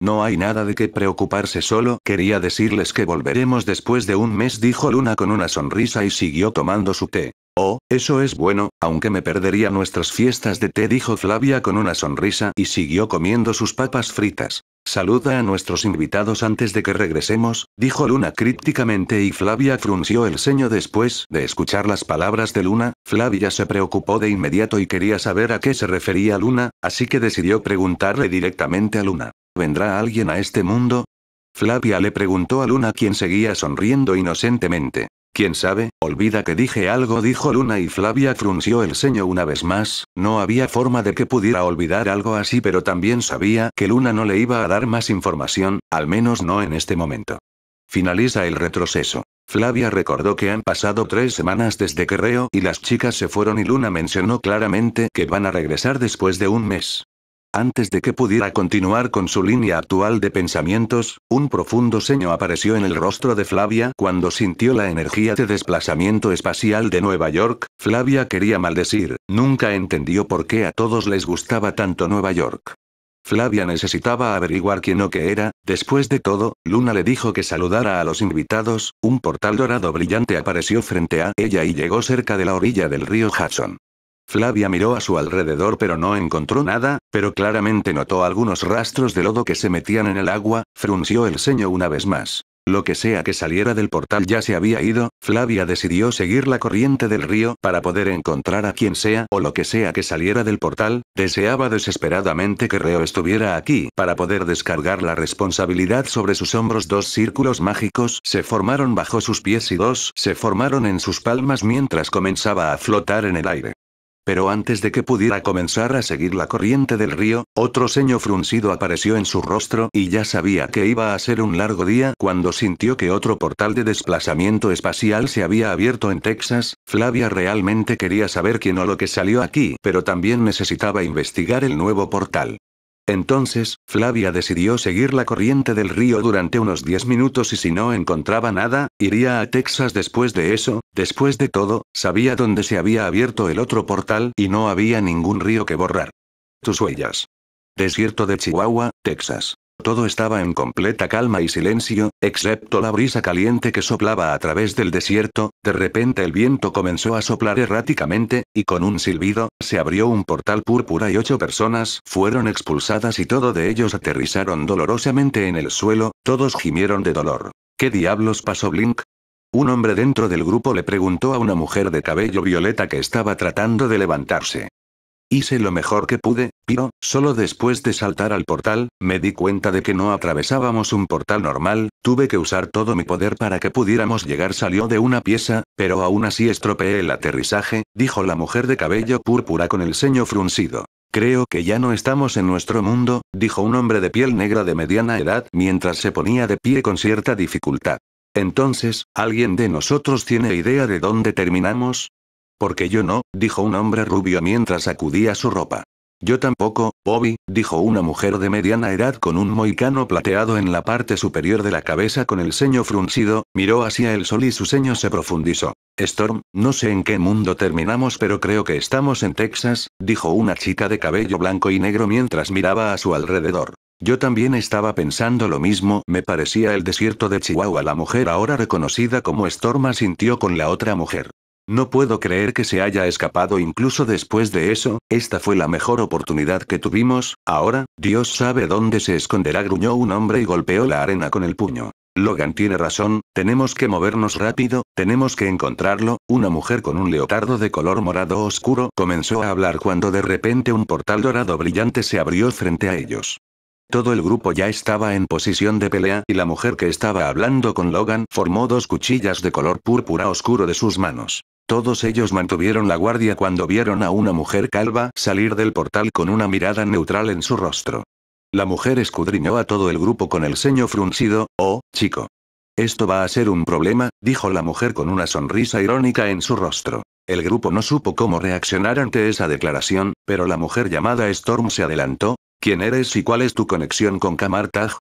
Speaker 1: No hay nada de qué preocuparse solo, quería decirles que volveremos después de un mes, dijo Luna con una sonrisa y siguió tomando su té. Oh, eso es bueno, aunque me perdería nuestras fiestas de té, dijo Flavia con una sonrisa y siguió comiendo sus papas fritas. Saluda a nuestros invitados antes de que regresemos, dijo Luna crípticamente y Flavia frunció el ceño después de escuchar las palabras de Luna, Flavia se preocupó de inmediato y quería saber a qué se refería Luna, así que decidió preguntarle directamente a Luna. ¿Vendrá alguien a este mundo? Flavia le preguntó a Luna quien seguía sonriendo inocentemente. ¿Quién sabe? Olvida que dije algo, dijo Luna y Flavia frunció el ceño una vez más, no había forma de que pudiera olvidar algo así, pero también sabía que Luna no le iba a dar más información, al menos no en este momento. Finaliza el retroceso. Flavia recordó que han pasado tres semanas desde que Reo y las chicas se fueron y Luna mencionó claramente que van a regresar después de un mes. Antes de que pudiera continuar con su línea actual de pensamientos, un profundo seño apareció en el rostro de Flavia cuando sintió la energía de desplazamiento espacial de Nueva York. Flavia quería maldecir, nunca entendió por qué a todos les gustaba tanto Nueva York. Flavia necesitaba averiguar quién o qué era, después de todo, Luna le dijo que saludara a los invitados, un portal dorado brillante apareció frente a ella y llegó cerca de la orilla del río Hudson. Flavia miró a su alrededor pero no encontró nada, pero claramente notó algunos rastros de lodo que se metían en el agua, frunció el ceño una vez más. Lo que sea que saliera del portal ya se había ido, Flavia decidió seguir la corriente del río para poder encontrar a quien sea o lo que sea que saliera del portal, deseaba desesperadamente que Reo estuviera aquí para poder descargar la responsabilidad sobre sus hombros. Dos círculos mágicos se formaron bajo sus pies y dos se formaron en sus palmas mientras comenzaba a flotar en el aire. Pero antes de que pudiera comenzar a seguir la corriente del río, otro ceño fruncido apareció en su rostro y ya sabía que iba a ser un largo día cuando sintió que otro portal de desplazamiento espacial se había abierto en Texas. Flavia realmente quería saber quién o lo que salió aquí, pero también necesitaba investigar el nuevo portal. Entonces, Flavia decidió seguir la corriente del río durante unos 10 minutos y si no encontraba nada, iría a Texas después de eso, después de todo, sabía dónde se había abierto el otro portal y no había ningún río que borrar. Tus huellas. Desierto de Chihuahua, Texas. Todo estaba en completa calma y silencio, excepto la brisa caliente que soplaba a través del desierto, de repente el viento comenzó a soplar erráticamente, y con un silbido, se abrió un portal púrpura y ocho personas fueron expulsadas y todo de ellos aterrizaron dolorosamente en el suelo, todos gimieron de dolor. ¿Qué diablos pasó Blink? Un hombre dentro del grupo le preguntó a una mujer de cabello violeta que estaba tratando de levantarse. Hice lo mejor que pude, pero, solo después de saltar al portal, me di cuenta de que no atravesábamos un portal normal, tuve que usar todo mi poder para que pudiéramos llegar. Salió de una pieza, pero aún así estropeé el aterrizaje, dijo la mujer de cabello púrpura con el ceño fruncido. Creo que ya no estamos en nuestro mundo, dijo un hombre de piel negra de mediana edad mientras se ponía de pie con cierta dificultad. Entonces, ¿alguien de nosotros tiene idea de dónde terminamos? Porque yo no, dijo un hombre rubio mientras sacudía su ropa. Yo tampoco, Bobby, dijo una mujer de mediana edad con un moicano plateado en la parte superior de la cabeza con el ceño fruncido, miró hacia el sol y su ceño se profundizó. Storm, no sé en qué mundo terminamos pero creo que estamos en Texas, dijo una chica de cabello blanco y negro mientras miraba a su alrededor. Yo también estaba pensando lo mismo, me parecía el desierto de Chihuahua. La mujer ahora reconocida como Storm asintió con la otra mujer. No puedo creer que se haya escapado incluso después de eso, esta fue la mejor oportunidad que tuvimos, ahora, Dios sabe dónde se esconderá, gruñó un hombre y golpeó la arena con el puño. Logan tiene razón, tenemos que movernos rápido, tenemos que encontrarlo, una mujer con un leotardo de color morado oscuro comenzó a hablar cuando de repente un portal dorado brillante se abrió frente a ellos. Todo el grupo ya estaba en posición de pelea y la mujer que estaba hablando con Logan formó dos cuchillas de color púrpura oscuro de sus manos. Todos ellos mantuvieron la guardia cuando vieron a una mujer calva salir del portal con una mirada neutral en su rostro. La mujer escudriñó a todo el grupo con el ceño fruncido, oh, chico. Esto va a ser un problema, dijo la mujer con una sonrisa irónica en su rostro. El grupo no supo cómo reaccionar ante esa declaración, pero la mujer llamada Storm se adelantó. ¿Quién eres y cuál es tu conexión con Kamartag?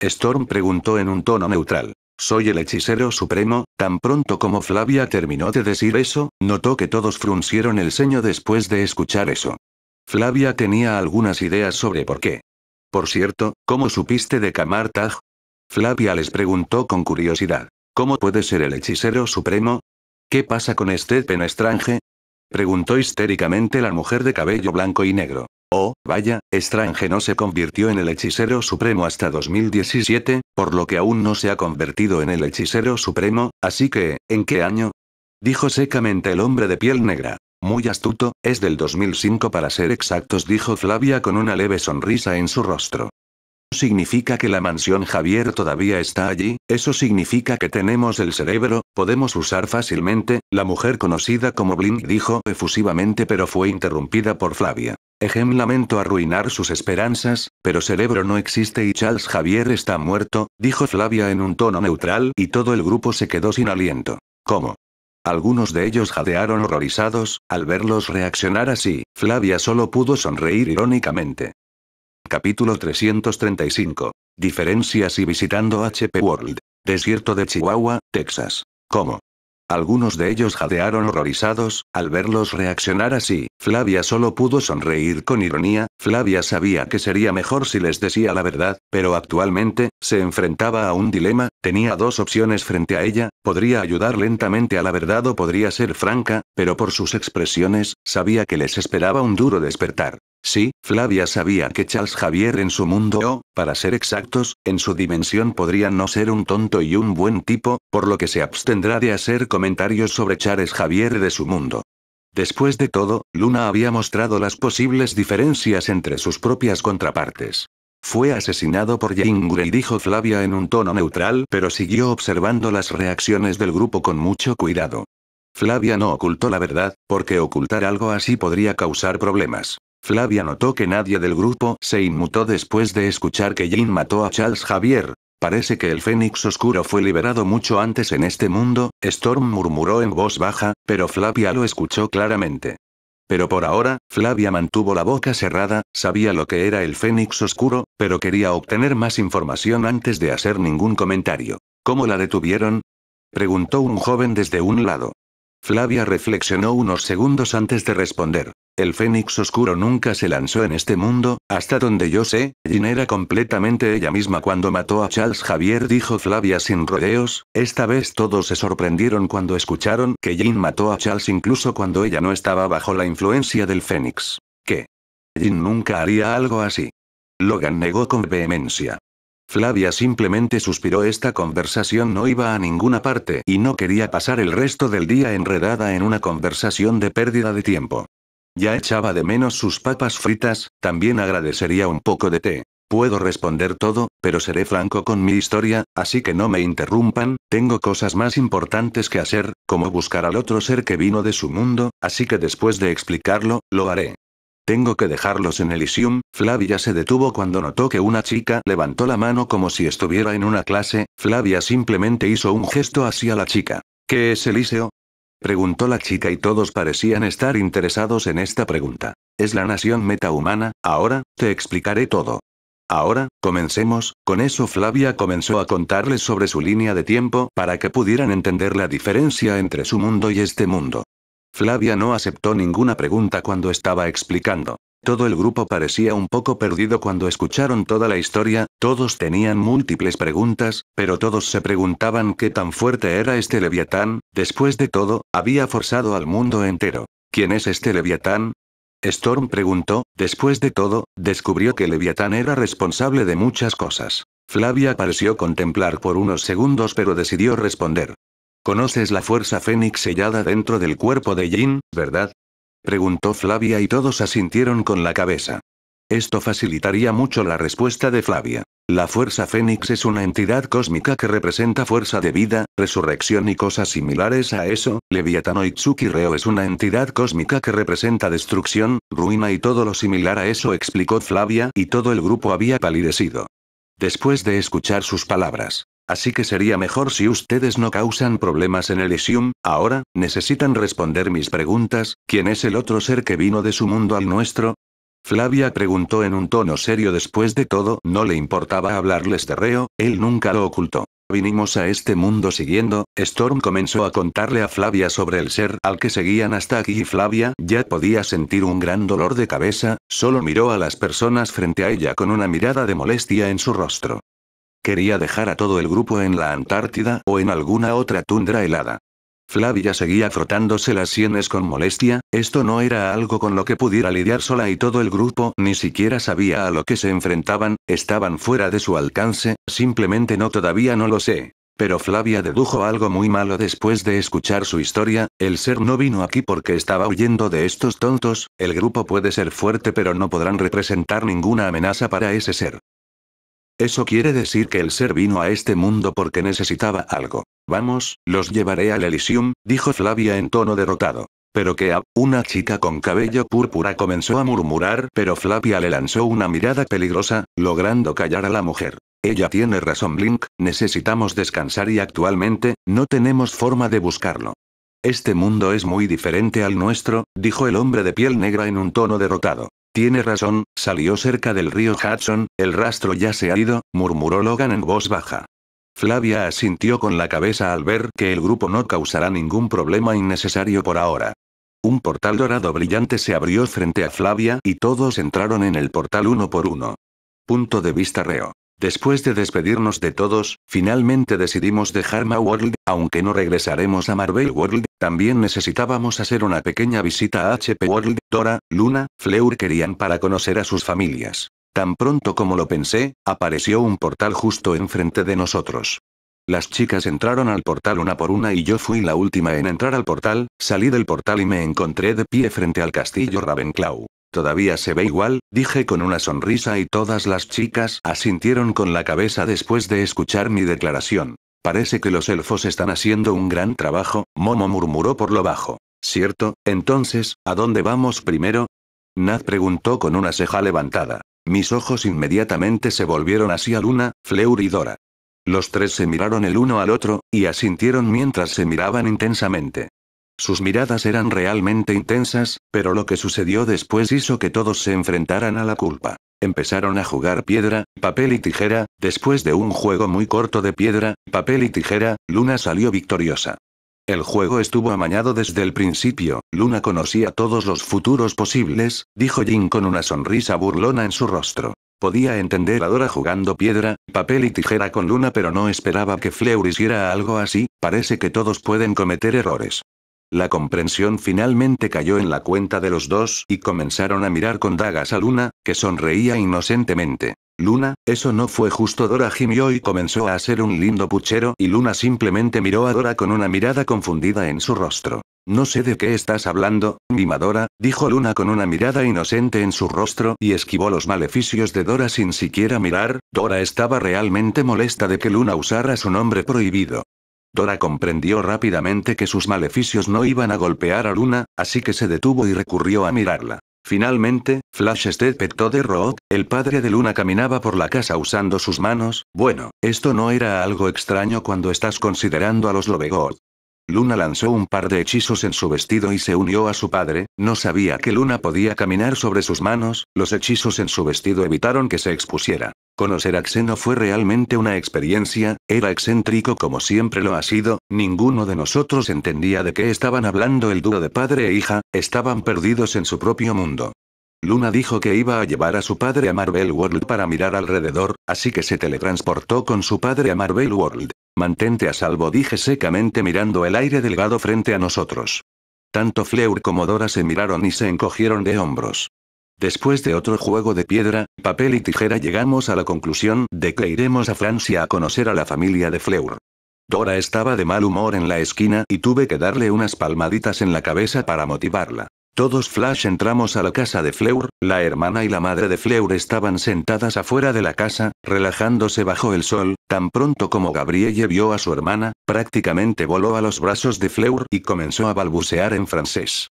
Speaker 1: Storm preguntó en un tono neutral. Soy el hechicero supremo, tan pronto como Flavia terminó de decir eso, notó que todos fruncieron el ceño después de escuchar eso. Flavia tenía algunas ideas sobre por qué. Por cierto, ¿cómo supiste de Kamartag? Flavia les preguntó con curiosidad. ¿Cómo puede ser el hechicero supremo? ¿Qué pasa con este penestranje? Preguntó histéricamente la mujer de cabello blanco y negro. Oh, vaya, Strange no se convirtió en el hechicero supremo hasta 2017, por lo que aún no se ha convertido en el hechicero supremo, así que, ¿en qué año? Dijo secamente el hombre de piel negra. Muy astuto, es del 2005 para ser exactos, dijo Flavia con una leve sonrisa en su rostro significa que la mansión Javier todavía está allí, eso significa que tenemos el cerebro, podemos usar fácilmente, la mujer conocida como Blink dijo efusivamente pero fue interrumpida por Flavia. Ejem lamento arruinar sus esperanzas, pero cerebro no existe y Charles Javier está muerto, dijo Flavia en un tono neutral y todo el grupo se quedó sin aliento. ¿Cómo? Algunos de ellos jadearon horrorizados, al verlos reaccionar así, Flavia solo pudo sonreír irónicamente. Capítulo 335. Diferencias y visitando HP World. Desierto de Chihuahua, Texas. ¿Cómo? Algunos de ellos jadearon horrorizados, al verlos reaccionar así, Flavia solo pudo sonreír con ironía, Flavia sabía que sería mejor si les decía la verdad, pero actualmente, se enfrentaba a un dilema, tenía dos opciones frente a ella, podría ayudar lentamente a la verdad o podría ser franca, pero por sus expresiones, sabía que les esperaba un duro despertar. Sí, Flavia sabía que Charles Javier en su mundo o, para ser exactos, en su dimensión podría no ser un tonto y un buen tipo, por lo que se abstendrá de hacer comentarios sobre Charles Javier de su mundo. Después de todo, Luna había mostrado las posibles diferencias entre sus propias contrapartes. Fue asesinado por Yingre y dijo Flavia en un tono neutral, pero siguió observando las reacciones del grupo con mucho cuidado. Flavia no ocultó la verdad, porque ocultar algo así podría causar problemas. Flavia notó que nadie del grupo se inmutó después de escuchar que Jean mató a Charles Javier. Parece que el Fénix Oscuro fue liberado mucho antes en este mundo, Storm murmuró en voz baja, pero Flavia lo escuchó claramente. Pero por ahora, Flavia mantuvo la boca cerrada, sabía lo que era el Fénix Oscuro, pero quería obtener más información antes de hacer ningún comentario. ¿Cómo la detuvieron? Preguntó un joven desde un lado. Flavia reflexionó unos segundos antes de responder. El Fénix Oscuro nunca se lanzó en este mundo, hasta donde yo sé, Jin era completamente ella misma cuando mató a Charles Javier, dijo Flavia sin rodeos, esta vez todos se sorprendieron cuando escucharon que Jin mató a Charles incluso cuando ella no estaba bajo la influencia del Fénix. ¿Qué? Jin nunca haría algo así. Logan negó con vehemencia. Flavia simplemente suspiró esta conversación no iba a ninguna parte y no quería pasar el resto del día enredada en una conversación de pérdida de tiempo. Ya echaba de menos sus papas fritas, también agradecería un poco de té. Puedo responder todo, pero seré franco con mi historia, así que no me interrumpan, tengo cosas más importantes que hacer, como buscar al otro ser que vino de su mundo, así que después de explicarlo, lo haré. Tengo que dejarlos en Elysium. Flavia se detuvo cuando notó que una chica levantó la mano como si estuviera en una clase. Flavia simplemente hizo un gesto hacia la chica. ¿Qué es Eliseo? Preguntó la chica y todos parecían estar interesados en esta pregunta. Es la nación metahumana, ahora, te explicaré todo. Ahora, comencemos, con eso Flavia comenzó a contarles sobre su línea de tiempo para que pudieran entender la diferencia entre su mundo y este mundo. Flavia no aceptó ninguna pregunta cuando estaba explicando. Todo el grupo parecía un poco perdido cuando escucharon toda la historia, todos tenían múltiples preguntas, pero todos se preguntaban qué tan fuerte era este leviatán, después de todo, había forzado al mundo entero. ¿Quién es este leviatán? Storm preguntó, después de todo, descubrió que Leviatán era responsable de muchas cosas. Flavia pareció contemplar por unos segundos pero decidió responder. Conoces la fuerza fénix sellada dentro del cuerpo de Jin, ¿verdad? Preguntó Flavia y todos asintieron con la cabeza. Esto facilitaría mucho la respuesta de Flavia. La fuerza fénix es una entidad cósmica que representa fuerza de vida, resurrección y cosas similares a eso. Leviatano Itsuki Reo es una entidad cósmica que representa destrucción, ruina y todo lo similar a eso, explicó Flavia, y todo el grupo había palidecido. Después de escuchar sus palabras, Así que sería mejor si ustedes no causan problemas en Elysium, ahora, necesitan responder mis preguntas, ¿quién es el otro ser que vino de su mundo al nuestro? Flavia preguntó en un tono serio después de todo, no le importaba hablarles de Reo, él nunca lo ocultó. Vinimos a este mundo siguiendo, Storm comenzó a contarle a Flavia sobre el ser al que seguían hasta aquí y Flavia ya podía sentir un gran dolor de cabeza, solo miró a las personas frente a ella con una mirada de molestia en su rostro. Quería dejar a todo el grupo en la Antártida o en alguna otra tundra helada. Flavia seguía frotándose las sienes con molestia, esto no era algo con lo que pudiera lidiar sola y todo el grupo ni siquiera sabía a lo que se enfrentaban, estaban fuera de su alcance, simplemente no todavía no lo sé. Pero Flavia dedujo algo muy malo después de escuchar su historia, el ser no vino aquí porque estaba huyendo de estos tontos, el grupo puede ser fuerte pero no podrán representar ninguna amenaza para ese ser. Eso quiere decir que el ser vino a este mundo porque necesitaba algo. Vamos, los llevaré al Elysium, dijo Flavia en tono derrotado. Pero que a, una chica con cabello púrpura comenzó a murmurar, pero Flavia le lanzó una mirada peligrosa, logrando callar a la mujer. Ella tiene razón, Blink, necesitamos descansar y actualmente, no tenemos forma de buscarlo. Este mundo es muy diferente al nuestro, dijo el hombre de piel negra en un tono derrotado. Tiene razón, salió cerca del río Hudson, el rastro ya se ha ido, murmuró Logan en voz baja. Flavia asintió con la cabeza al ver que el grupo no causará ningún problema innecesario por ahora. Un portal dorado brillante se abrió frente a Flavia y todos entraron en el portal uno por uno. Punto de vista reo. Después de despedirnos de todos, finalmente decidimos dejar Ma World, aunque no regresaremos a Marvel World, también necesitábamos hacer una pequeña visita a HP World, Dora, Luna, Fleur querían para conocer a sus familias. Tan pronto como lo pensé, apareció un portal justo enfrente de nosotros. Las chicas entraron al portal una por una y yo fui la última en entrar al portal, salí del portal y me encontré de pie frente al castillo Ravenclaw. Todavía se ve igual, dije con una sonrisa y todas las chicas asintieron con la cabeza después de escuchar mi declaración. Parece que los elfos están haciendo un gran trabajo, Momo murmuró por lo bajo. ¿Cierto? Entonces, ¿a dónde vamos primero? Nad preguntó con una ceja levantada. Mis ojos inmediatamente se volvieron hacia Luna, Fleur y Dora. Los tres se miraron el uno al otro, y asintieron mientras se miraban intensamente. Sus miradas eran realmente intensas, pero lo que sucedió después hizo que todos se enfrentaran a la culpa. Empezaron a jugar piedra, papel y tijera, después de un juego muy corto de piedra, papel y tijera, Luna salió victoriosa. El juego estuvo amañado desde el principio, Luna conocía todos los futuros posibles, dijo Jin con una sonrisa burlona en su rostro. Podía entender a Dora jugando piedra, papel y tijera con Luna pero no esperaba que Fleur hiciera algo así, parece que todos pueden cometer errores. La comprensión finalmente cayó en la cuenta de los dos y comenzaron a mirar con dagas a Luna, que sonreía inocentemente. Luna, eso no fue justo. Dora gimió y comenzó a hacer un lindo puchero y Luna simplemente miró a Dora con una mirada confundida en su rostro. No sé de qué estás hablando, mimadora, dijo Luna con una mirada inocente en su rostro y esquivó los maleficios de Dora sin siquiera mirar, Dora estaba realmente molesta de que Luna usara su nombre prohibido. Dora comprendió rápidamente que sus maleficios no iban a golpear a Luna, así que se detuvo y recurrió a mirarla. Finalmente, Flashstead pectó de Rock, el padre de Luna caminaba por la casa usando sus manos, bueno, esto no era algo extraño cuando estás considerando a los Lobegod. Luna lanzó un par de hechizos en su vestido y se unió a su padre, no sabía que Luna podía caminar sobre sus manos, los hechizos en su vestido evitaron que se expusiera. Conocer a Xeno fue realmente una experiencia, era excéntrico como siempre lo ha sido, ninguno de nosotros entendía de qué estaban hablando el dúo de padre e hija, estaban perdidos en su propio mundo. Luna dijo que iba a llevar a su padre a Marvel World para mirar alrededor, así que se teletransportó con su padre a Marvel World. Mantente a salvo dije secamente mirando el aire delgado frente a nosotros. Tanto Fleur como Dora se miraron y se encogieron de hombros. Después de otro juego de piedra, papel y tijera llegamos a la conclusión de que iremos a Francia a conocer a la familia de Fleur. Dora estaba de mal humor en la esquina y tuve que darle unas palmaditas en la cabeza para motivarla. Todos Flash entramos a la casa de Fleur, la hermana y la madre de Fleur estaban sentadas afuera de la casa, relajándose bajo el sol, tan pronto como Gabrielle vio a su hermana, prácticamente voló a los brazos de Fleur y comenzó a balbucear en francés.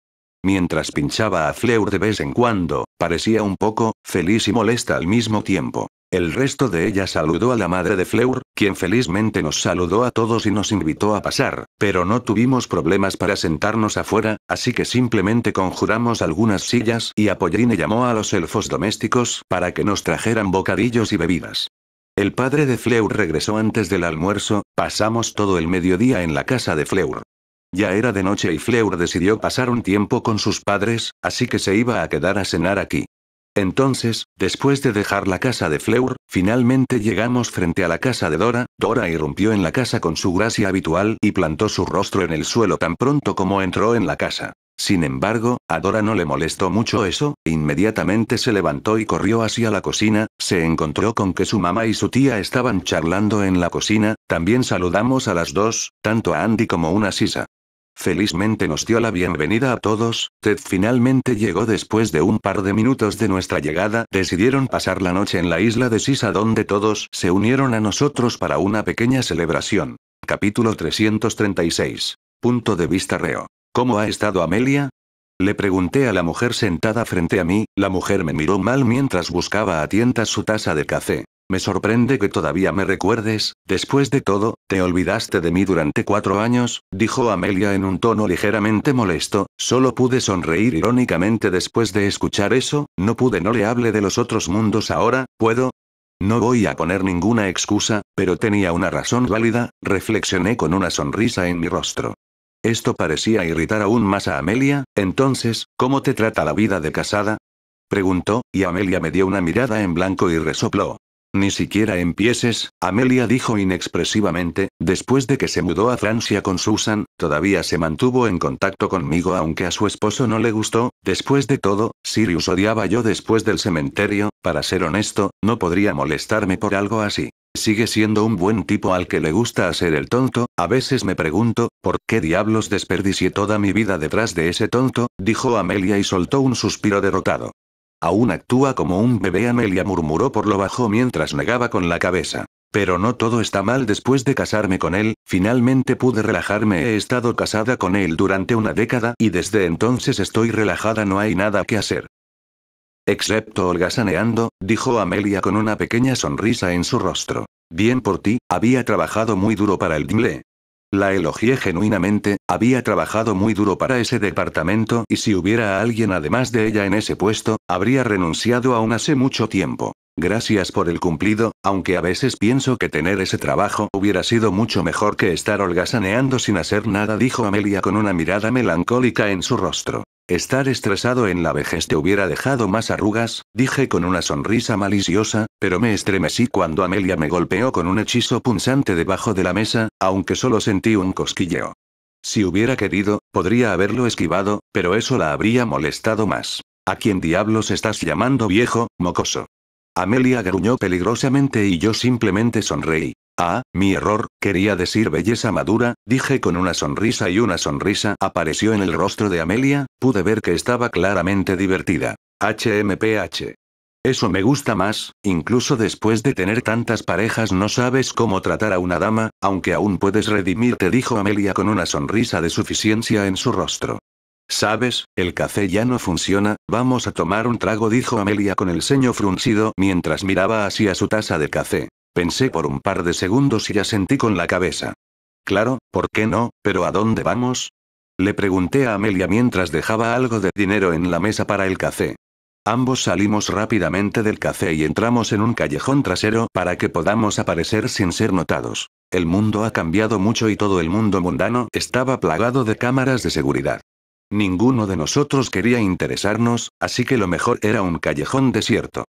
Speaker 1: Mientras pinchaba a Fleur de vez en cuando, parecía un poco, feliz y molesta al mismo tiempo. El resto de ella saludó a la madre de Fleur, quien felizmente nos saludó a todos y nos invitó a pasar, pero no tuvimos problemas para sentarnos afuera, así que simplemente conjuramos algunas sillas y Apolline llamó a los elfos domésticos para que nos trajeran bocadillos y bebidas. El padre de Fleur regresó antes del almuerzo, pasamos todo el mediodía en la casa de Fleur. Ya era de noche y Fleur decidió pasar un tiempo con sus padres, así que se iba a quedar a cenar aquí. Entonces, después de dejar la casa de Fleur, finalmente llegamos frente a la casa de Dora, Dora irrumpió en la casa con su gracia habitual y plantó su rostro en el suelo tan pronto como entró en la casa. Sin embargo, a Dora no le molestó mucho eso, inmediatamente se levantó y corrió hacia la cocina, se encontró con que su mamá y su tía estaban charlando en la cocina, también saludamos a las dos, tanto a Andy como una sisa. Felizmente nos dio la bienvenida a todos, Ted finalmente llegó después de un par de minutos de nuestra llegada, decidieron pasar la noche en la isla de Sisa donde todos se unieron a nosotros para una pequeña celebración. Capítulo 336. Punto de vista reo. ¿Cómo ha estado Amelia? Le pregunté a la mujer sentada frente a mí, la mujer me miró mal mientras buscaba a tientas su taza de café. Me sorprende que todavía me recuerdes, después de todo, te olvidaste de mí durante cuatro años, dijo Amelia en un tono ligeramente molesto, solo pude sonreír irónicamente después de escuchar eso, no pude no le hable de los otros mundos ahora, ¿puedo? No voy a poner ninguna excusa, pero tenía una razón válida, reflexioné con una sonrisa en mi rostro. Esto parecía irritar aún más a Amelia, entonces, ¿cómo te trata la vida de casada? Preguntó, y Amelia me dio una mirada en blanco y resopló. Ni siquiera empieces, Amelia dijo inexpresivamente, después de que se mudó a Francia con Susan, todavía se mantuvo en contacto conmigo aunque a su esposo no le gustó, después de todo, Sirius odiaba yo después del cementerio, para ser honesto, no podría molestarme por algo así. Sigue siendo un buen tipo al que le gusta hacer el tonto, a veces me pregunto, ¿por qué diablos desperdicié toda mi vida detrás de ese tonto? dijo Amelia y soltó un suspiro derrotado. Aún actúa como un bebé, Amelia murmuró por lo bajo mientras negaba con la cabeza. Pero no todo está mal después de casarme con él, finalmente pude relajarme, he estado casada con él durante una década y desde entonces estoy relajada, no hay nada que hacer. Excepto holgazaneando, dijo Amelia con una pequeña sonrisa en su rostro. Bien por ti, había trabajado muy duro para el Dimle. La elogié genuinamente, había trabajado muy duro para ese departamento y si hubiera alguien además de ella en ese puesto, habría renunciado aún hace mucho tiempo. Gracias por el cumplido, aunque a veces pienso que tener ese trabajo hubiera sido mucho mejor que estar holgazaneando sin hacer nada, dijo Amelia con una mirada melancólica en su rostro. Estar estresado en la vejez te hubiera dejado más arrugas, dije con una sonrisa maliciosa, pero me estremecí cuando Amelia me golpeó con un hechizo punzante debajo de la mesa, aunque solo sentí un cosquilleo. Si hubiera querido, podría haberlo esquivado, pero eso la habría molestado más. ¿A quién diablos estás llamando viejo, mocoso? Amelia gruñó peligrosamente y yo simplemente sonreí. Ah, mi error, quería decir belleza madura, dije con una sonrisa y una sonrisa apareció en el rostro de Amelia, pude ver que estaba claramente divertida. HMPH. Eso me gusta más, incluso después de tener tantas parejas no sabes cómo tratar a una dama, aunque aún puedes redimirte, dijo Amelia con una sonrisa de suficiencia en su rostro. Sabes, el café ya no funciona, vamos a tomar un trago, dijo Amelia con el ceño fruncido mientras miraba hacia su taza de café. Pensé por un par de segundos y sentí con la cabeza. Claro, ¿por qué no? Pero ¿a dónde vamos? Le pregunté a Amelia mientras dejaba algo de dinero en la mesa para el café. Ambos salimos rápidamente del café y entramos en un callejón trasero para que podamos aparecer sin ser notados. El mundo ha cambiado mucho y todo el mundo mundano estaba plagado de cámaras de seguridad. Ninguno de nosotros quería interesarnos, así que lo mejor era un callejón desierto.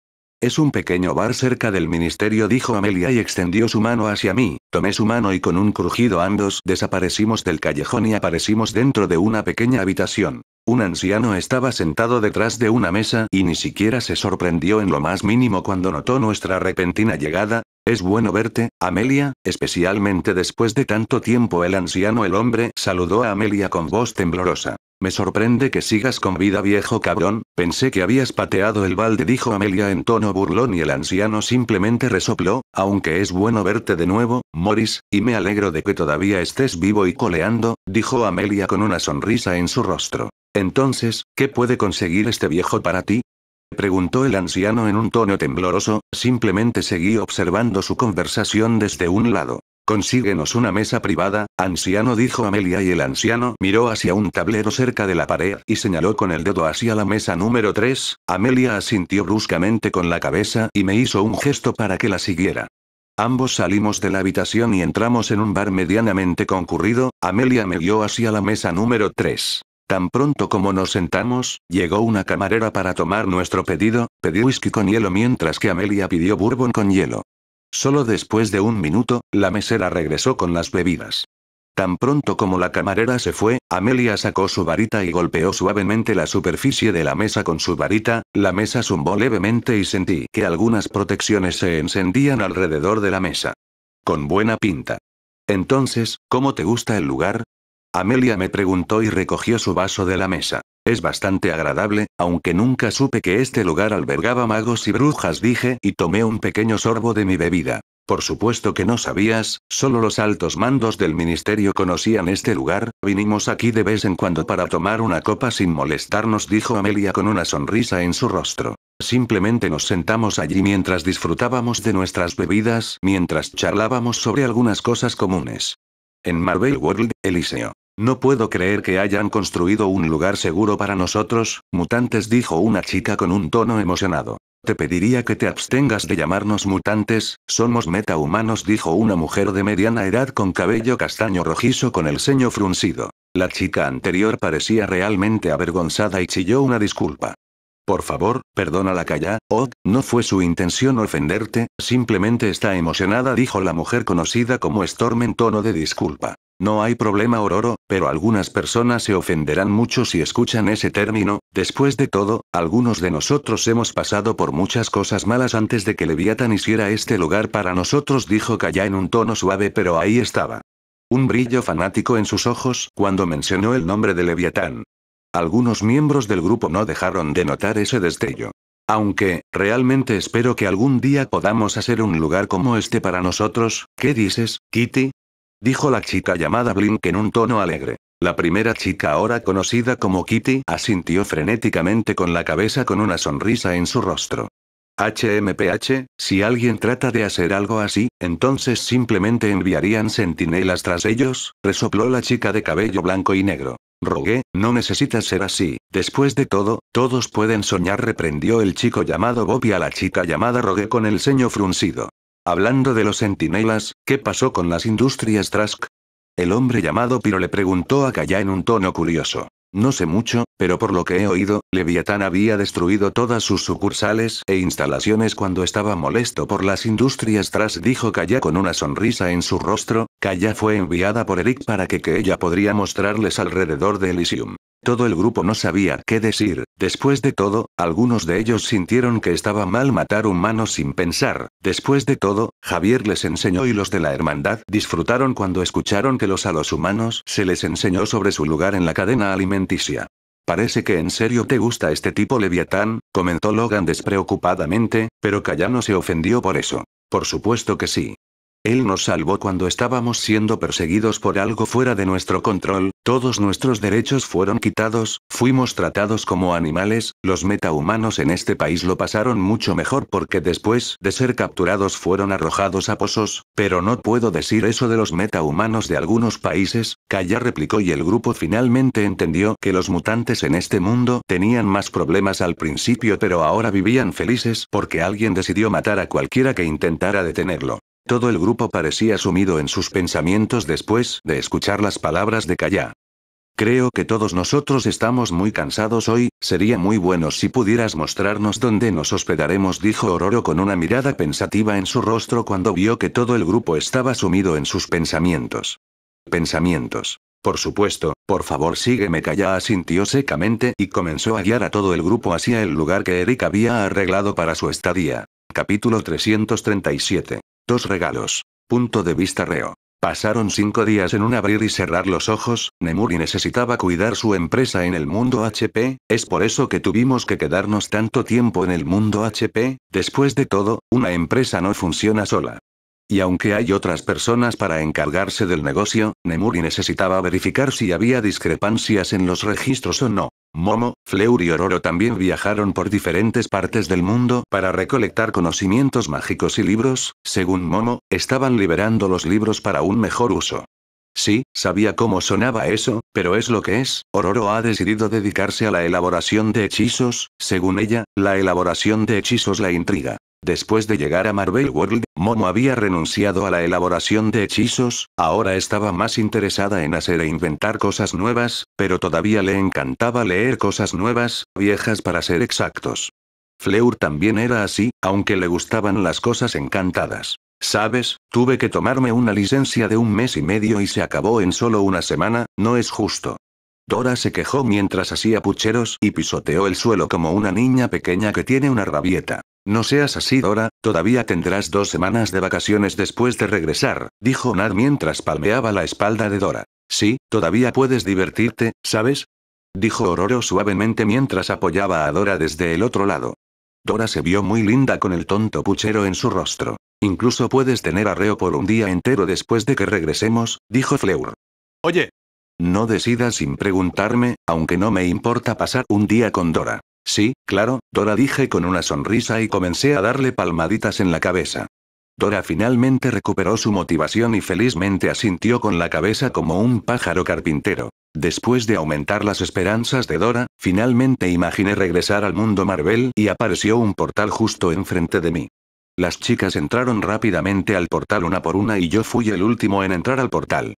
Speaker 1: Es un pequeño bar cerca del ministerio, dijo Amelia y extendió su mano hacia mí. Tomé su mano y con un crujido ambos desaparecimos del callejón y aparecimos dentro de una pequeña habitación. Un anciano estaba sentado detrás de una mesa y ni siquiera se sorprendió en lo más mínimo cuando notó nuestra repentina llegada. Es bueno verte, Amelia, especialmente después de tanto tiempo el anciano el hombre saludó a Amelia con voz temblorosa. Me sorprende que sigas con vida viejo cabrón, pensé que habías pateado el balde dijo Amelia en tono burlón y el anciano simplemente resopló, aunque es bueno verte de nuevo, Morris, y me alegro de que todavía estés vivo y coleando, dijo Amelia con una sonrisa en su rostro. Entonces, ¿qué puede conseguir este viejo para ti? preguntó el anciano en un tono tembloroso, simplemente seguí observando su conversación desde un lado. Consíguenos una mesa privada, anciano dijo Amelia y el anciano miró hacia un tablero cerca de la pared y señaló con el dedo hacia la mesa número 3, Amelia asintió bruscamente con la cabeza y me hizo un gesto para que la siguiera. Ambos salimos de la habitación y entramos en un bar medianamente concurrido, Amelia me guió hacia la mesa número 3. Tan pronto como nos sentamos, llegó una camarera para tomar nuestro pedido, pedí whisky con hielo mientras que Amelia pidió bourbon con hielo. Solo después de un minuto, la mesera regresó con las bebidas. Tan pronto como la camarera se fue, Amelia sacó su varita y golpeó suavemente la superficie de la mesa con su varita, la mesa zumbó levemente y sentí que algunas protecciones se encendían alrededor de la mesa. Con buena pinta. Entonces, ¿cómo te gusta el lugar? Amelia me preguntó y recogió su vaso de la mesa. Es bastante agradable, aunque nunca supe que este lugar albergaba magos y brujas, dije, y tomé un pequeño sorbo de mi bebida. Por supuesto que no sabías, solo los altos mandos del ministerio conocían este lugar, vinimos aquí de vez en cuando para tomar una copa sin molestarnos, dijo Amelia con una sonrisa en su rostro. Simplemente nos sentamos allí mientras disfrutábamos de nuestras bebidas, mientras charlábamos sobre algunas cosas comunes. En Marvel World, Eliseo. No puedo creer que hayan construido un lugar seguro para nosotros, mutantes dijo una chica con un tono emocionado. Te pediría que te abstengas de llamarnos mutantes, somos metahumanos, dijo una mujer de mediana edad con cabello castaño rojizo con el ceño fruncido. La chica anterior parecía realmente avergonzada y chilló una disculpa. Por favor, perdónala calla, oh, no fue su intención ofenderte, simplemente está emocionada, dijo la mujer conocida como Storm en tono de disculpa. No hay problema Ororo, pero algunas personas se ofenderán mucho si escuchan ese término, después de todo, algunos de nosotros hemos pasado por muchas cosas malas antes de que Leviatán hiciera este lugar para nosotros dijo Kaya en un tono suave pero ahí estaba. Un brillo fanático en sus ojos cuando mencionó el nombre de Leviatán. Algunos miembros del grupo no dejaron de notar ese destello. Aunque, realmente espero que algún día podamos hacer un lugar como este para nosotros, ¿qué dices, Kitty? dijo la chica llamada Blink en un tono alegre. La primera chica ahora conocida como Kitty asintió frenéticamente con la cabeza con una sonrisa en su rostro. HMPH, si alguien trata de hacer algo así, entonces simplemente enviarían centinelas tras ellos, resopló la chica de cabello blanco y negro. Rogué, no necesitas ser así, después de todo, todos pueden soñar reprendió el chico llamado Bobby a la chica llamada Rogué con el ceño fruncido. Hablando de los centinelas, ¿Qué pasó con las industrias Trask? El hombre llamado Piro le preguntó a Kaya en un tono curioso. No sé mucho, pero por lo que he oído, Leviatán había destruido todas sus sucursales e instalaciones cuando estaba molesto por las industrias Trask dijo Kaya con una sonrisa en su rostro, Kaya fue enviada por Eric para que, que ella podría mostrarles alrededor de Elysium. Todo el grupo no sabía qué decir, después de todo, algunos de ellos sintieron que estaba mal matar humanos sin pensar, después de todo, Javier les enseñó y los de la hermandad disfrutaron cuando escucharon que los a los humanos se les enseñó sobre su lugar en la cadena alimenticia. Parece que en serio te gusta este tipo leviatán, comentó Logan despreocupadamente, pero Callano se ofendió por eso. Por supuesto que sí. Él nos salvó cuando estábamos siendo perseguidos por algo fuera de nuestro control, todos nuestros derechos fueron quitados, fuimos tratados como animales, los metahumanos en este país lo pasaron mucho mejor porque después de ser capturados fueron arrojados a pozos, pero no puedo decir eso de los metahumanos de algunos países, Calla replicó y el grupo finalmente entendió que los mutantes en este mundo tenían más problemas al principio pero ahora vivían felices porque alguien decidió matar a cualquiera que intentara detenerlo. Todo el grupo parecía sumido en sus pensamientos después de escuchar las palabras de Calla. Creo que todos nosotros estamos muy cansados hoy, sería muy bueno si pudieras mostrarnos dónde nos hospedaremos, dijo Ororo con una mirada pensativa en su rostro cuando vio que todo el grupo estaba sumido en sus pensamientos. Pensamientos. Por supuesto, por favor sígueme Calla asintió secamente y comenzó a guiar a todo el grupo hacia el lugar que Eric había arreglado para su estadía. Capítulo 337. Dos regalos. Punto de vista reo. Pasaron cinco días en un abrir y cerrar los ojos, Nemuri necesitaba cuidar su empresa en el mundo HP, es por eso que tuvimos que quedarnos tanto tiempo en el mundo HP, después de todo, una empresa no funciona sola. Y aunque hay otras personas para encargarse del negocio, Nemuri necesitaba verificar si había discrepancias en los registros o no. Momo, Fleur y Ororo también viajaron por diferentes partes del mundo para recolectar conocimientos mágicos y libros, según Momo, estaban liberando los libros para un mejor uso. Sí, sabía cómo sonaba eso, pero es lo que es, Ororo ha decidido dedicarse a la elaboración de hechizos, según ella, la elaboración de hechizos la intriga. Después de llegar a Marvel World, Momo había renunciado a la elaboración de hechizos, ahora estaba más interesada en hacer e inventar cosas nuevas, pero todavía le encantaba leer cosas nuevas, viejas para ser exactos. Fleur también era así, aunque le gustaban las cosas encantadas. Sabes, tuve que tomarme una licencia de un mes y medio y se acabó en solo una semana, no es justo. Dora se quejó mientras hacía pucheros y pisoteó el suelo como una niña pequeña que tiene una rabieta. No seas así, Dora, todavía tendrás dos semanas de vacaciones después de regresar, dijo Nad mientras palmeaba la espalda de Dora. Sí, todavía puedes divertirte, ¿sabes? dijo Ororo suavemente mientras apoyaba a Dora desde el otro lado. Dora se vio muy linda con el tonto puchero en su rostro. Incluso puedes tener arreo por un día entero después de que regresemos, dijo Fleur. Oye. No decidas sin preguntarme, aunque no me importa pasar un día con Dora. Sí, claro, Dora dije con una sonrisa y comencé a darle palmaditas en la cabeza. Dora finalmente recuperó su motivación y felizmente asintió con la cabeza como un pájaro carpintero. Después de aumentar las esperanzas de Dora, finalmente imaginé regresar al mundo Marvel y apareció un portal justo enfrente de mí. Las chicas entraron rápidamente al portal una por una y yo fui el último en entrar al portal.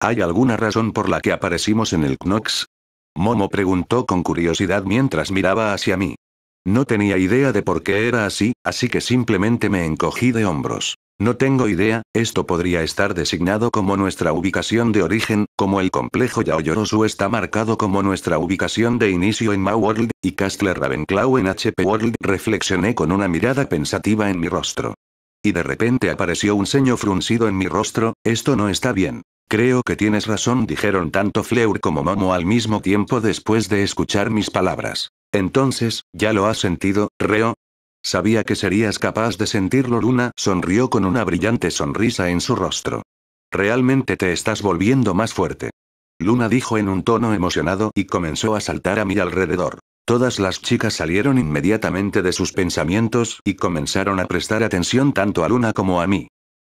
Speaker 1: ¿Hay alguna razón por la que aparecimos en el Knox? Momo preguntó con curiosidad mientras miraba hacia mí. No tenía idea de por qué era así, así que simplemente me encogí de hombros. No tengo idea, esto podría estar designado como nuestra ubicación de origen, como el complejo Yaoyorosu está marcado como nuestra ubicación de inicio en my World, y Castle Ravenclaw en HP World. Reflexioné con una mirada pensativa en mi rostro. Y de repente apareció un seño fruncido en mi rostro, esto no está bien. Creo que tienes razón, dijeron tanto Fleur como Momo al mismo tiempo después de escuchar mis palabras. Entonces, ¿ya lo has sentido, Reo? Sabía que serías capaz de sentirlo. Luna sonrió con una brillante sonrisa en su rostro. Realmente te estás volviendo más fuerte. Luna dijo en un tono emocionado y comenzó a saltar a mi alrededor. Todas las chicas salieron inmediatamente de sus pensamientos y comenzaron a prestar atención tanto a Luna como a mí.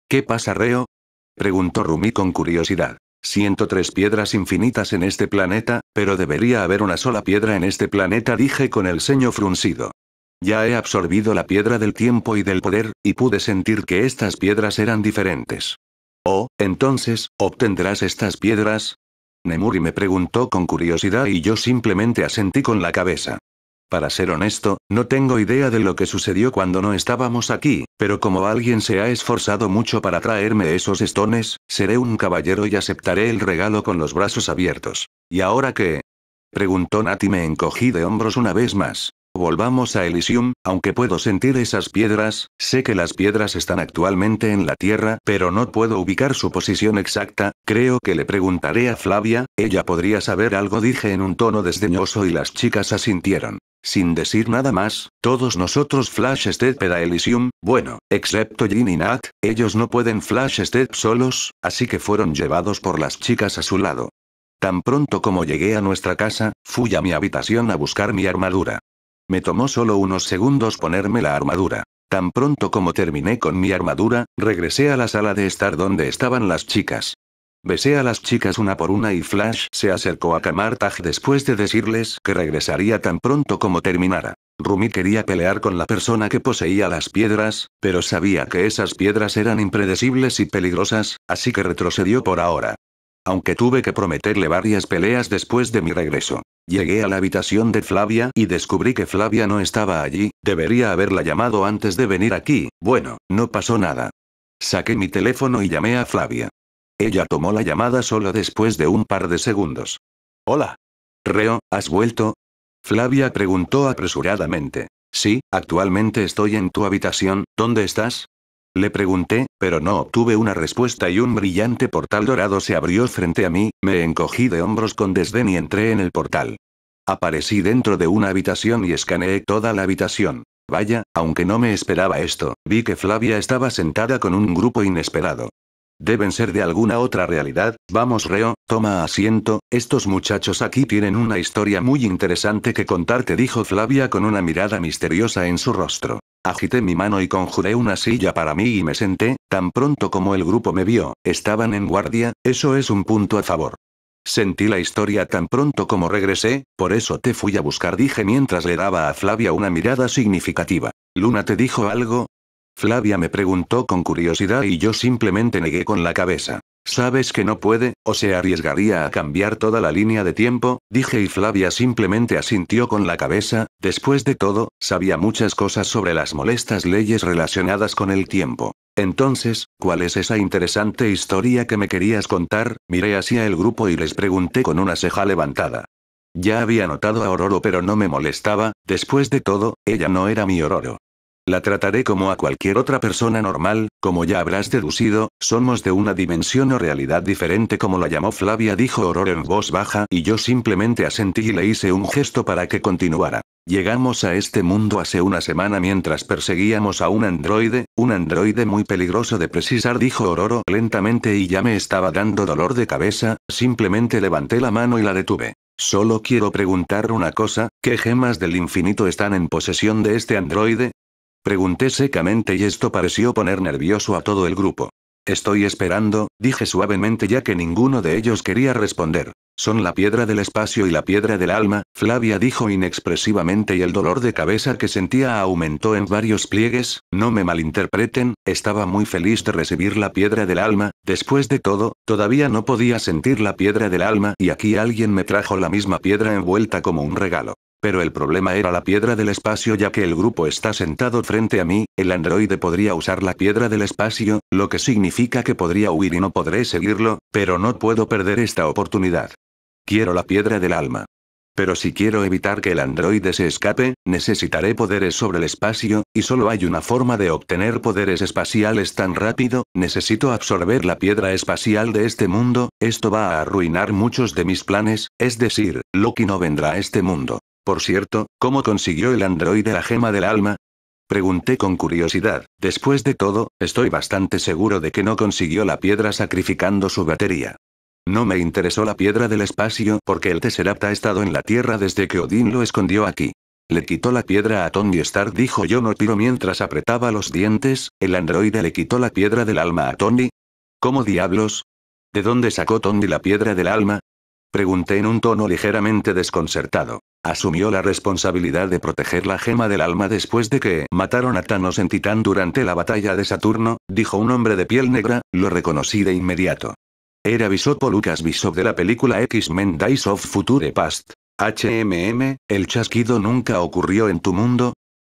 Speaker 1: ¿Qué pasa, Reo? Preguntó Rumi con curiosidad. Siento tres piedras infinitas en este planeta, pero debería haber una sola piedra en este planeta, dije con el ceño fruncido. Ya he absorbido la piedra del tiempo y del poder, y pude sentir que estas piedras eran diferentes. Oh, entonces, ¿obtendrás estas piedras? Nemuri me preguntó con curiosidad y yo simplemente asentí con la cabeza. Para ser honesto, no tengo idea de lo que sucedió cuando no estábamos aquí, pero como alguien se ha esforzado mucho para traerme esos estones, seré un caballero y aceptaré el regalo con los brazos abiertos. ¿Y ahora qué? Preguntó Nati me encogí de hombros una vez más. Volvamos a Elysium, aunque puedo sentir esas piedras, sé que las piedras están actualmente en la Tierra, pero no puedo ubicar su posición exacta, creo que le preguntaré a Flavia, ella podría saber algo dije en un tono desdeñoso y las chicas asintieron. Sin decir nada más, todos nosotros Flash Step Elysium, bueno, excepto Jin y Nat, ellos no pueden Flash Step solos, así que fueron llevados por las chicas a su lado. Tan pronto como llegué a nuestra casa, fui a mi habitación a buscar mi armadura. Me tomó solo unos segundos ponerme la armadura. Tan pronto como terminé con mi armadura, regresé a la sala de estar donde estaban las chicas. Besé a las chicas una por una y Flash se acercó a Kamartaj después de decirles que regresaría tan pronto como terminara. Rumi quería pelear con la persona que poseía las piedras, pero sabía que esas piedras eran impredecibles y peligrosas, así que retrocedió por ahora. Aunque tuve que prometerle varias peleas después de mi regreso. Llegué a la habitación de Flavia y descubrí que Flavia no estaba allí, debería haberla llamado antes de venir aquí, bueno, no pasó nada. Saqué mi teléfono y llamé a Flavia. Ella tomó la llamada solo después de un par de segundos. Hola. Reo, ¿has vuelto? Flavia preguntó apresuradamente. Sí, actualmente estoy en tu habitación, ¿dónde estás? Le pregunté, pero no obtuve una respuesta y un brillante portal dorado se abrió frente a mí, me encogí de hombros con desdén y entré en el portal. Aparecí dentro de una habitación y escaneé toda la habitación. Vaya, aunque no me esperaba esto, vi que Flavia estaba sentada con un grupo inesperado. Deben ser de alguna otra realidad, vamos reo, toma asiento, estos muchachos aquí tienen una historia muy interesante que contarte dijo Flavia con una mirada misteriosa en su rostro. Agité mi mano y conjuré una silla para mí y me senté, tan pronto como el grupo me vio, estaban en guardia, eso es un punto a favor. Sentí la historia tan pronto como regresé, por eso te fui a buscar dije mientras le daba a Flavia una mirada significativa. Luna te dijo algo, Flavia me preguntó con curiosidad y yo simplemente negué con la cabeza. Sabes que no puede, o se arriesgaría a cambiar toda la línea de tiempo, dije y Flavia simplemente asintió con la cabeza, después de todo, sabía muchas cosas sobre las molestas leyes relacionadas con el tiempo. Entonces, ¿cuál es esa interesante historia que me querías contar? Miré hacia el grupo y les pregunté con una ceja levantada. Ya había notado a Ororo pero no me molestaba, después de todo, ella no era mi Ororo. La trataré como a cualquier otra persona normal, como ya habrás deducido, somos de una dimensión o realidad diferente como la llamó Flavia dijo Horror en voz baja y yo simplemente asentí y le hice un gesto para que continuara. Llegamos a este mundo hace una semana mientras perseguíamos a un androide, un androide muy peligroso de precisar dijo Ororo lentamente y ya me estaba dando dolor de cabeza, simplemente levanté la mano y la detuve. Solo quiero preguntar una cosa, ¿qué gemas del infinito están en posesión de este androide? Pregunté secamente y esto pareció poner nervioso a todo el grupo. Estoy esperando, dije suavemente ya que ninguno de ellos quería responder. Son la piedra del espacio y la piedra del alma, Flavia dijo inexpresivamente y el dolor de cabeza que sentía aumentó en varios pliegues, no me malinterpreten, estaba muy feliz de recibir la piedra del alma, después de todo, todavía no podía sentir la piedra del alma y aquí alguien me trajo la misma piedra envuelta como un regalo. Pero el problema era la piedra del espacio ya que el grupo está sentado frente a mí, el androide podría usar la piedra del espacio, lo que significa que podría huir y no podré seguirlo, pero no puedo perder esta oportunidad. Quiero la piedra del alma. Pero si quiero evitar que el androide se escape, necesitaré poderes sobre el espacio, y solo hay una forma de obtener poderes espaciales tan rápido, necesito absorber la piedra espacial de este mundo, esto va a arruinar muchos de mis planes, es decir, Loki no vendrá a este mundo. Por cierto, ¿cómo consiguió el androide la gema del alma? Pregunté con curiosidad. Después de todo, estoy bastante seguro de que no consiguió la piedra sacrificando su batería. No me interesó la piedra del espacio porque el Tesseract ha estado en la Tierra desde que Odin lo escondió aquí. Le quitó la piedra a Tony Stark, dijo yo no tiro mientras apretaba los dientes, el androide le quitó la piedra del alma a Tony. ¿Cómo diablos? ¿De dónde sacó Tony la piedra del alma? Pregunté en un tono ligeramente desconcertado. Asumió la responsabilidad de proteger la gema del alma después de que mataron a Thanos en Titán durante la batalla de Saturno, dijo un hombre de piel negra, lo reconocí de inmediato. Era o Lucas Bishop de la película X-Men Days of Future Past. HMM, ¿el chasquido nunca ocurrió en tu mundo?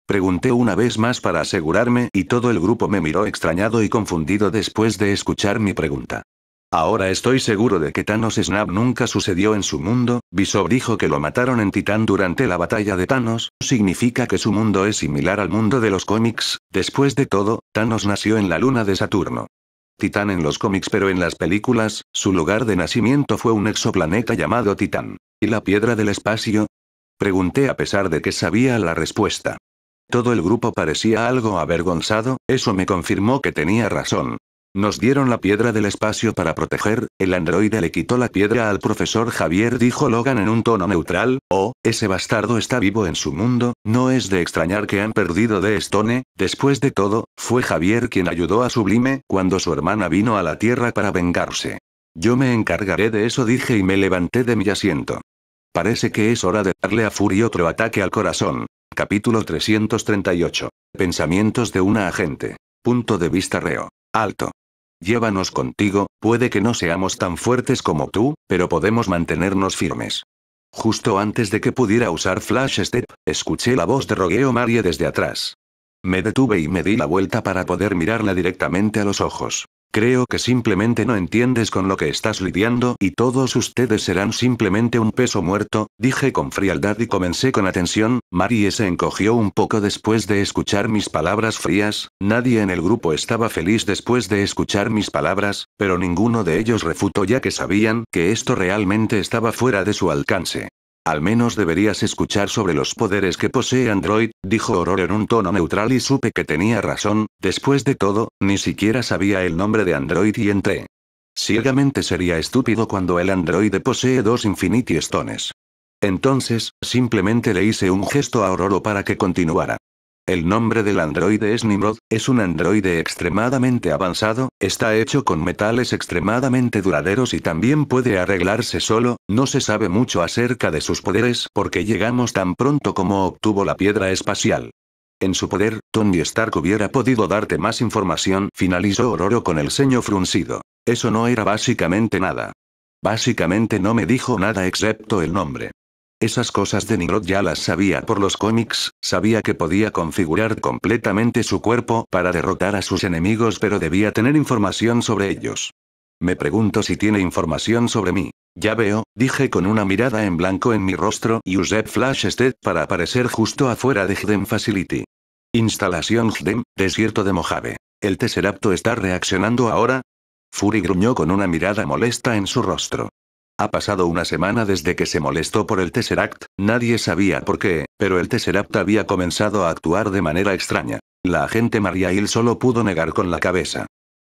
Speaker 1: Pregunté una vez más para asegurarme y todo el grupo me miró extrañado y confundido después de escuchar mi pregunta. Ahora estoy seguro de que Thanos Snap nunca sucedió en su mundo, Visor dijo que lo mataron en Titán durante la batalla de Thanos, significa que su mundo es similar al mundo de los cómics, después de todo, Thanos nació en la luna de Saturno. Titán en los cómics pero en las películas, su lugar de nacimiento fue un exoplaneta llamado Titán. ¿Y la piedra del espacio? Pregunté a pesar de que sabía la respuesta. Todo el grupo parecía algo avergonzado, eso me confirmó que tenía razón, nos dieron la piedra del espacio para proteger, el androide le quitó la piedra al profesor Javier dijo Logan en un tono neutral, oh, ese bastardo está vivo en su mundo, no es de extrañar que han perdido de Stone, después de todo, fue Javier quien ayudó a Sublime, cuando su hermana vino a la Tierra para vengarse. Yo me encargaré de eso dije y me levanté de mi asiento. Parece que es hora de darle a Fury otro ataque al corazón. Capítulo 338. Pensamientos de una agente. Punto de vista reo. Alto. Llévanos contigo, puede que no seamos tan fuertes como tú, pero podemos mantenernos firmes. Justo antes de que pudiera usar Flash Step, escuché la voz de Rogueo Marie desde atrás. Me detuve y me di la vuelta para poder mirarla directamente a los ojos. Creo que simplemente no entiendes con lo que estás lidiando y todos ustedes serán simplemente un peso muerto, dije con frialdad y comencé con atención, Marie se encogió un poco después de escuchar mis palabras frías, nadie en el grupo estaba feliz después de escuchar mis palabras, pero ninguno de ellos refutó ya que sabían que esto realmente estaba fuera de su alcance. Al menos deberías escuchar sobre los poderes que posee Android, dijo ororo en un tono neutral y supe que tenía razón, después de todo, ni siquiera sabía el nombre de Android y entré. Ciegamente sería estúpido cuando el androide posee dos Infinity Stones. Entonces, simplemente le hice un gesto a Ororo para que continuara. El nombre del androide es Nimrod, es un androide extremadamente avanzado, está hecho con metales extremadamente duraderos y también puede arreglarse solo, no se sabe mucho acerca de sus poderes porque llegamos tan pronto como obtuvo la piedra espacial. En su poder, Tony Stark hubiera podido darte más información, finalizó Ororo con el ceño fruncido. Eso no era básicamente nada. Básicamente no me dijo nada excepto el nombre. Esas cosas de Nimrod ya las sabía por los cómics, sabía que podía configurar completamente su cuerpo para derrotar a sus enemigos pero debía tener información sobre ellos. Me pregunto si tiene información sobre mí. Ya veo, dije con una mirada en blanco en mi rostro y usé Flashstead para aparecer justo afuera de hidden Facility. Instalación desierto de Mojave. ¿El Tesseracto está reaccionando ahora? Fury gruñó con una mirada molesta en su rostro. Ha pasado una semana desde que se molestó por el Tesseract, nadie sabía por qué, pero el Tesseract había comenzado a actuar de manera extraña. La agente María Hill solo pudo negar con la cabeza.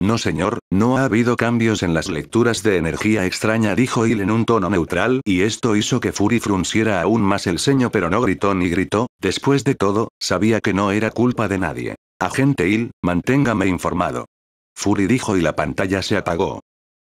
Speaker 1: No señor, no ha habido cambios en las lecturas de energía extraña, dijo Hill en un tono neutral, y esto hizo que Fury frunciera aún más el ceño, pero no gritó ni gritó, después de todo, sabía que no era culpa de nadie. Agente Hill, manténgame informado. Fury dijo y la pantalla se apagó.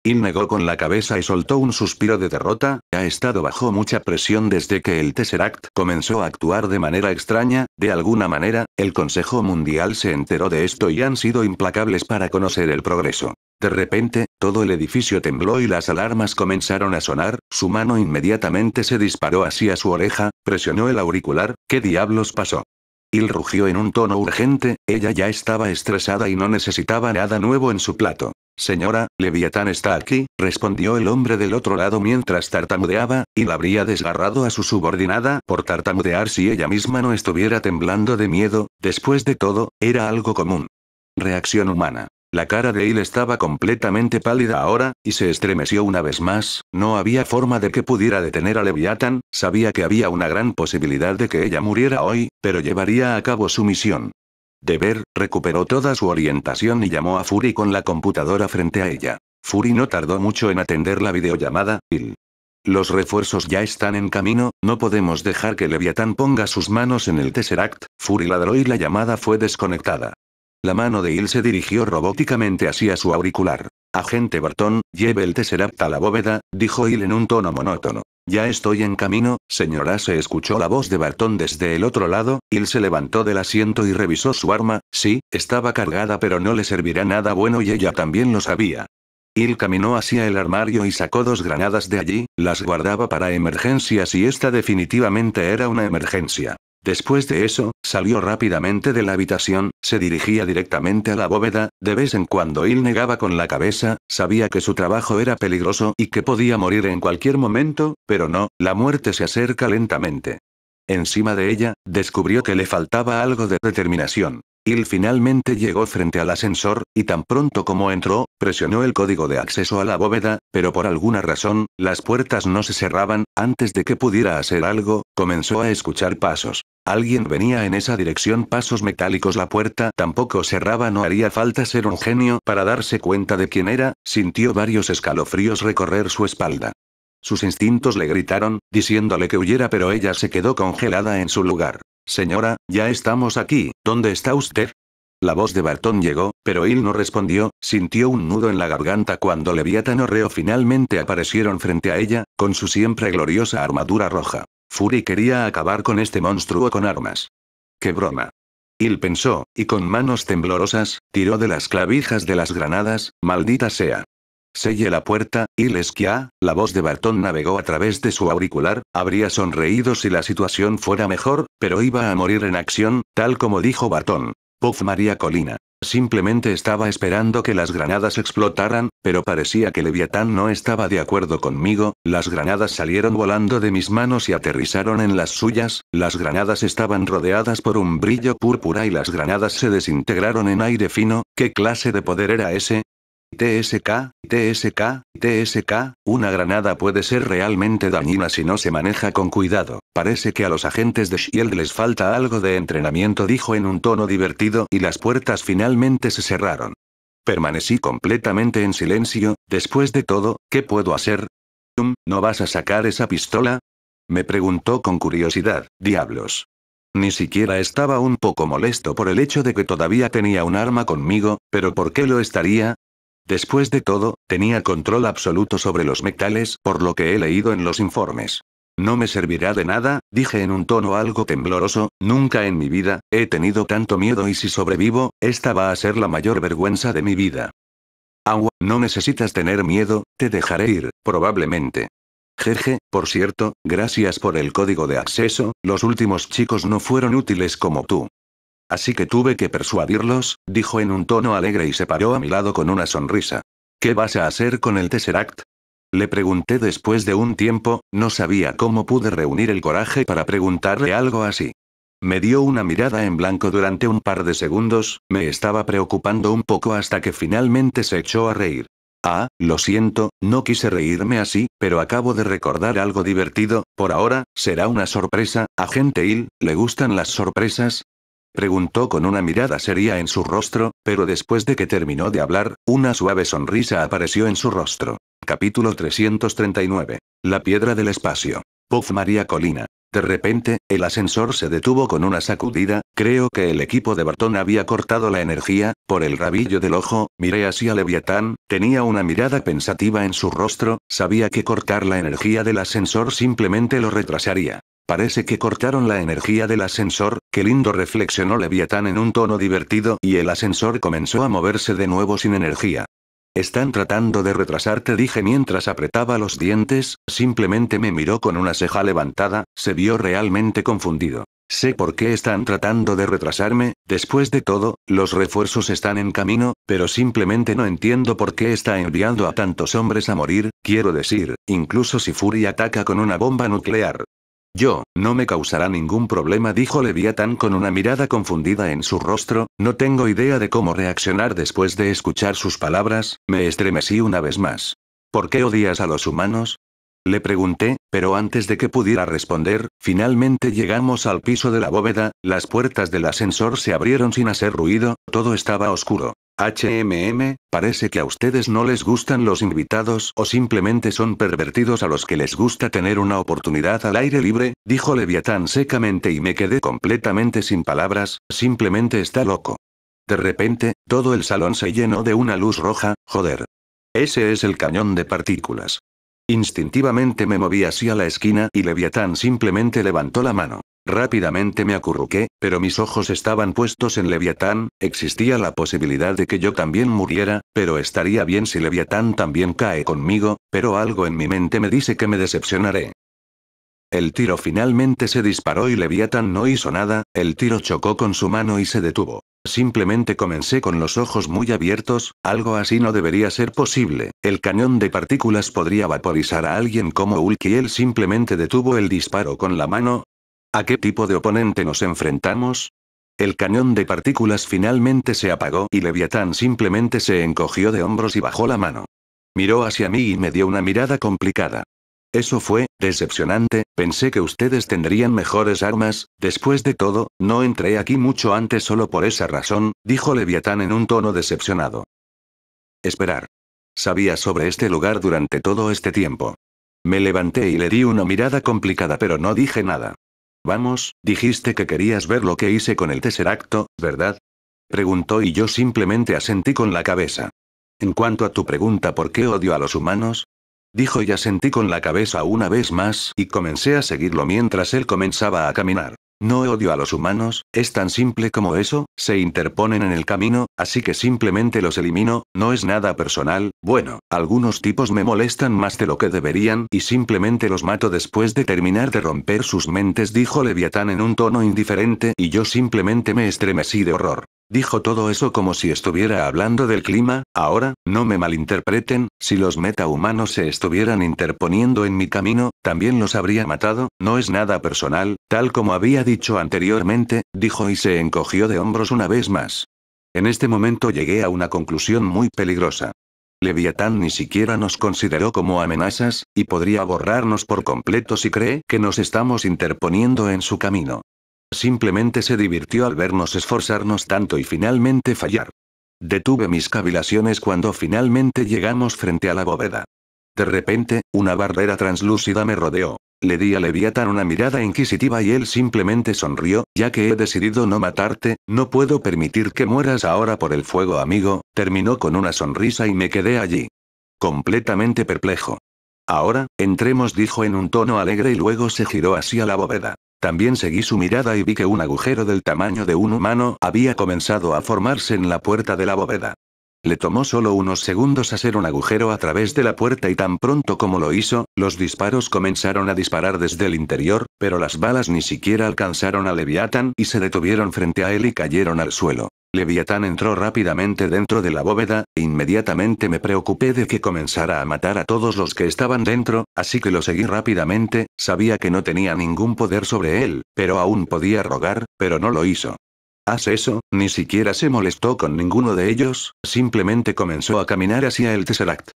Speaker 1: Il negó con la cabeza y soltó un suspiro de derrota, ha estado bajo mucha presión desde que el Tesseract comenzó a actuar de manera extraña, de alguna manera, el Consejo Mundial se enteró de esto y han sido implacables para conocer el progreso. De repente, todo el edificio tembló y las alarmas comenzaron a sonar, su mano inmediatamente se disparó hacia su oreja, presionó el auricular, ¿qué diablos pasó? Il rugió en un tono urgente, ella ya estaba estresada y no necesitaba nada nuevo en su plato. Señora, Leviatán está aquí, respondió el hombre del otro lado mientras tartamudeaba, y la habría desgarrado a su subordinada por tartamudear si ella misma no estuviera temblando de miedo, después de todo, era algo común. Reacción humana. La cara de él estaba completamente pálida ahora, y se estremeció una vez más, no había forma de que pudiera detener a Leviatán. sabía que había una gran posibilidad de que ella muriera hoy, pero llevaría a cabo su misión de ver, recuperó toda su orientación y llamó a Fury con la computadora frente a ella. Fury no tardó mucho en atender la videollamada, Bill. Los refuerzos ya están en camino, no podemos dejar que Leviatán ponga sus manos en el Tesseract, Fury ladró y la llamada fue desconectada. La mano de Il se dirigió robóticamente hacia su auricular. Agente Barton, lleve el Tesseract a la bóveda, dijo Il en un tono monótono. Ya estoy en camino, señora. Se escuchó la voz de Bartón desde el otro lado, Il se levantó del asiento y revisó su arma, sí, estaba cargada pero no le servirá nada bueno y ella también lo sabía. Il caminó hacia el armario y sacó dos granadas de allí, las guardaba para emergencias y esta definitivamente era una emergencia. Después de eso, salió rápidamente de la habitación, se dirigía directamente a la bóveda, de vez en cuando él negaba con la cabeza, sabía que su trabajo era peligroso y que podía morir en cualquier momento, pero no, la muerte se acerca lentamente. Encima de ella, descubrió que le faltaba algo de determinación. Gil finalmente llegó frente al ascensor, y tan pronto como entró, presionó el código de acceso a la bóveda, pero por alguna razón, las puertas no se cerraban, antes de que pudiera hacer algo, comenzó a escuchar pasos. Alguien venía en esa dirección pasos metálicos la puerta tampoco cerraba no haría falta ser un genio para darse cuenta de quién era, sintió varios escalofríos recorrer su espalda. Sus instintos le gritaron, diciéndole que huyera, pero ella se quedó congelada en su lugar. Señora, ya estamos aquí, ¿dónde está usted? La voz de Bartón llegó, pero él no respondió, sintió un nudo en la garganta cuando Leviathan o Reo finalmente aparecieron frente a ella, con su siempre gloriosa armadura roja. Fury quería acabar con este monstruo con armas. ¡Qué broma! Il pensó, y con manos temblorosas, tiró de las clavijas de las granadas, maldita sea. Selle la puerta, y Lesquia, la voz de Bartón navegó a través de su auricular, habría sonreído si la situación fuera mejor, pero iba a morir en acción, tal como dijo Bartón. Puff María Colina. Simplemente estaba esperando que las granadas explotaran, pero parecía que Leviatán no estaba de acuerdo conmigo, las granadas salieron volando de mis manos y aterrizaron en las suyas, las granadas estaban rodeadas por un brillo púrpura y las granadas se desintegraron en aire fino, ¿qué clase de poder era ese? TSK, TSK, TSK, una granada puede ser realmente dañina si no se maneja con cuidado. Parece que a los agentes de Shield les falta algo de entrenamiento, dijo en un tono divertido, y las puertas finalmente se cerraron. Permanecí completamente en silencio, después de todo, ¿qué puedo hacer? ¿No vas a sacar esa pistola? Me preguntó con curiosidad, diablos. Ni siquiera estaba un poco molesto por el hecho de que todavía tenía un arma conmigo, pero ¿por qué lo estaría? Después de todo, tenía control absoluto sobre los metales, por lo que he leído en los informes. No me servirá de nada, dije en un tono algo tembloroso, nunca en mi vida, he tenido tanto miedo y si sobrevivo, esta va a ser la mayor vergüenza de mi vida. Agua, no necesitas tener miedo, te dejaré ir, probablemente. Jeje, por cierto, gracias por el código de acceso, los últimos chicos no fueron útiles como tú. Así que tuve que persuadirlos, dijo en un tono alegre y se paró a mi lado con una sonrisa. ¿Qué vas a hacer con el Tesseract? Le pregunté después de un tiempo, no sabía cómo pude reunir el coraje para preguntarle algo así. Me dio una mirada en blanco durante un par de segundos, me estaba preocupando un poco hasta que finalmente se echó a reír. Ah, lo siento, no quise reírme así, pero acabo de recordar algo divertido, por ahora, será una sorpresa, a IL, ¿le gustan las sorpresas? Preguntó con una mirada seria en su rostro, pero después de que terminó de hablar, una suave sonrisa apareció en su rostro. Capítulo 339. La piedra del espacio. Puff María Colina. De repente, el ascensor se detuvo con una sacudida, creo que el equipo de Bartón había cortado la energía, por el rabillo del ojo, miré hacia Leviatán, tenía una mirada pensativa en su rostro, sabía que cortar la energía del ascensor simplemente lo retrasaría. Parece que cortaron la energía del ascensor, qué lindo reflexionó Leviatán en un tono divertido y el ascensor comenzó a moverse de nuevo sin energía. Están tratando de retrasarte, dije mientras apretaba los dientes, simplemente me miró con una ceja levantada, se vio realmente confundido. Sé por qué están tratando de retrasarme, después de todo, los refuerzos están en camino, pero simplemente no entiendo por qué está enviando a tantos hombres a morir, quiero decir, incluso si Fury ataca con una bomba nuclear, yo, no me causará ningún problema, dijo Leviatán con una mirada confundida en su rostro, no tengo idea de cómo reaccionar después de escuchar sus palabras, me estremecí una vez más. ¿Por qué odias a los humanos? Le pregunté, pero antes de que pudiera responder, finalmente llegamos al piso de la bóveda, las puertas del ascensor se abrieron sin hacer ruido, todo estaba oscuro. HMM, parece que a ustedes no les gustan los invitados o simplemente son pervertidos a los que les gusta tener una oportunidad al aire libre, dijo Leviatán secamente y me quedé completamente sin palabras, simplemente está loco. De repente, todo el salón se llenó de una luz roja, joder. Ese es el cañón de partículas. Instintivamente me moví hacia la esquina y Leviatán simplemente levantó la mano. Rápidamente me acurruqué, pero mis ojos estaban puestos en Leviatán, existía la posibilidad de que yo también muriera, pero estaría bien si Leviatán también cae conmigo, pero algo en mi mente me dice que me decepcionaré. El tiro finalmente se disparó y Leviatán no hizo nada, el tiro chocó con su mano y se detuvo. Simplemente comencé con los ojos muy abiertos, algo así no debería ser posible, el cañón de partículas podría vaporizar a alguien como Hulk él simplemente detuvo el disparo con la mano, ¿A qué tipo de oponente nos enfrentamos? El cañón de partículas finalmente se apagó y Leviatán simplemente se encogió de hombros y bajó la mano. Miró hacia mí y me dio una mirada complicada. Eso fue, decepcionante, pensé que ustedes tendrían mejores armas, después de todo, no entré aquí mucho antes solo por esa razón, dijo Leviatán en un tono decepcionado. Esperar. Sabía sobre este lugar durante todo este tiempo. Me levanté y le di una mirada complicada pero no dije nada. Vamos, dijiste que querías ver lo que hice con el tesseracto, ¿verdad? Preguntó y yo simplemente asentí con la cabeza. En cuanto a tu pregunta por qué odio a los humanos, dijo y asentí con la cabeza una vez más y comencé a seguirlo mientras él comenzaba a caminar. No odio a los humanos, es tan simple como eso, se interponen en el camino, así que simplemente los elimino, no es nada personal, bueno, algunos tipos me molestan más de lo que deberían y simplemente los mato después de terminar de romper sus mentes, dijo Leviatán en un tono indiferente y yo simplemente me estremecí de horror. Dijo todo eso como si estuviera hablando del clima, ahora, no me malinterpreten, si los metahumanos se estuvieran interponiendo en mi camino, también los habría matado, no es nada personal, tal como había dicho anteriormente, dijo y se encogió de hombros una vez más. En este momento llegué a una conclusión muy peligrosa. Leviatán ni siquiera nos consideró como amenazas, y podría borrarnos por completo si cree que nos estamos interponiendo en su camino. Simplemente se divirtió al vernos esforzarnos tanto y finalmente fallar. Detuve mis cavilaciones cuando finalmente llegamos frente a la bóveda. De repente, una barrera translúcida me rodeó. Le di a Leviatán una mirada inquisitiva y él simplemente sonrió, ya que he decidido no matarte, no puedo permitir que mueras ahora por el fuego amigo, terminó con una sonrisa y me quedé allí. Completamente perplejo. Ahora, entremos dijo en un tono alegre y luego se giró hacia la bóveda. También seguí su mirada y vi que un agujero del tamaño de un humano había comenzado a formarse en la puerta de la bóveda. Le tomó solo unos segundos hacer un agujero a través de la puerta y tan pronto como lo hizo, los disparos comenzaron a disparar desde el interior, pero las balas ni siquiera alcanzaron a Leviathan y se detuvieron frente a él y cayeron al suelo. Leviatán entró rápidamente dentro de la bóveda, e inmediatamente me preocupé de que comenzara a matar a todos los que estaban dentro, así que lo seguí rápidamente, sabía que no tenía ningún poder sobre él, pero aún podía rogar, pero no lo hizo. Haz eso, ni siquiera se molestó con ninguno de ellos, simplemente comenzó a caminar hacia el Tesseract.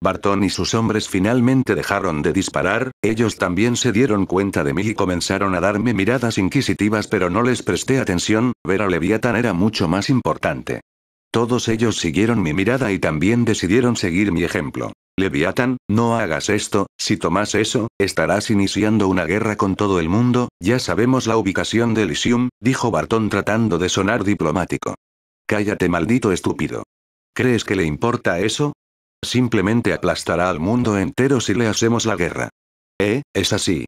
Speaker 1: Barton y sus hombres finalmente dejaron de disparar, ellos también se dieron cuenta de mí y comenzaron a darme miradas inquisitivas pero no les presté atención, ver a Leviathan era mucho más importante. Todos ellos siguieron mi mirada y también decidieron seguir mi ejemplo. Leviathan, no hagas esto, si tomas eso, estarás iniciando una guerra con todo el mundo, ya sabemos la ubicación de Elysium, dijo Barton tratando de sonar diplomático. Cállate maldito estúpido. ¿Crees que le importa eso? Simplemente aplastará al mundo entero si le hacemos la guerra. Eh, es así.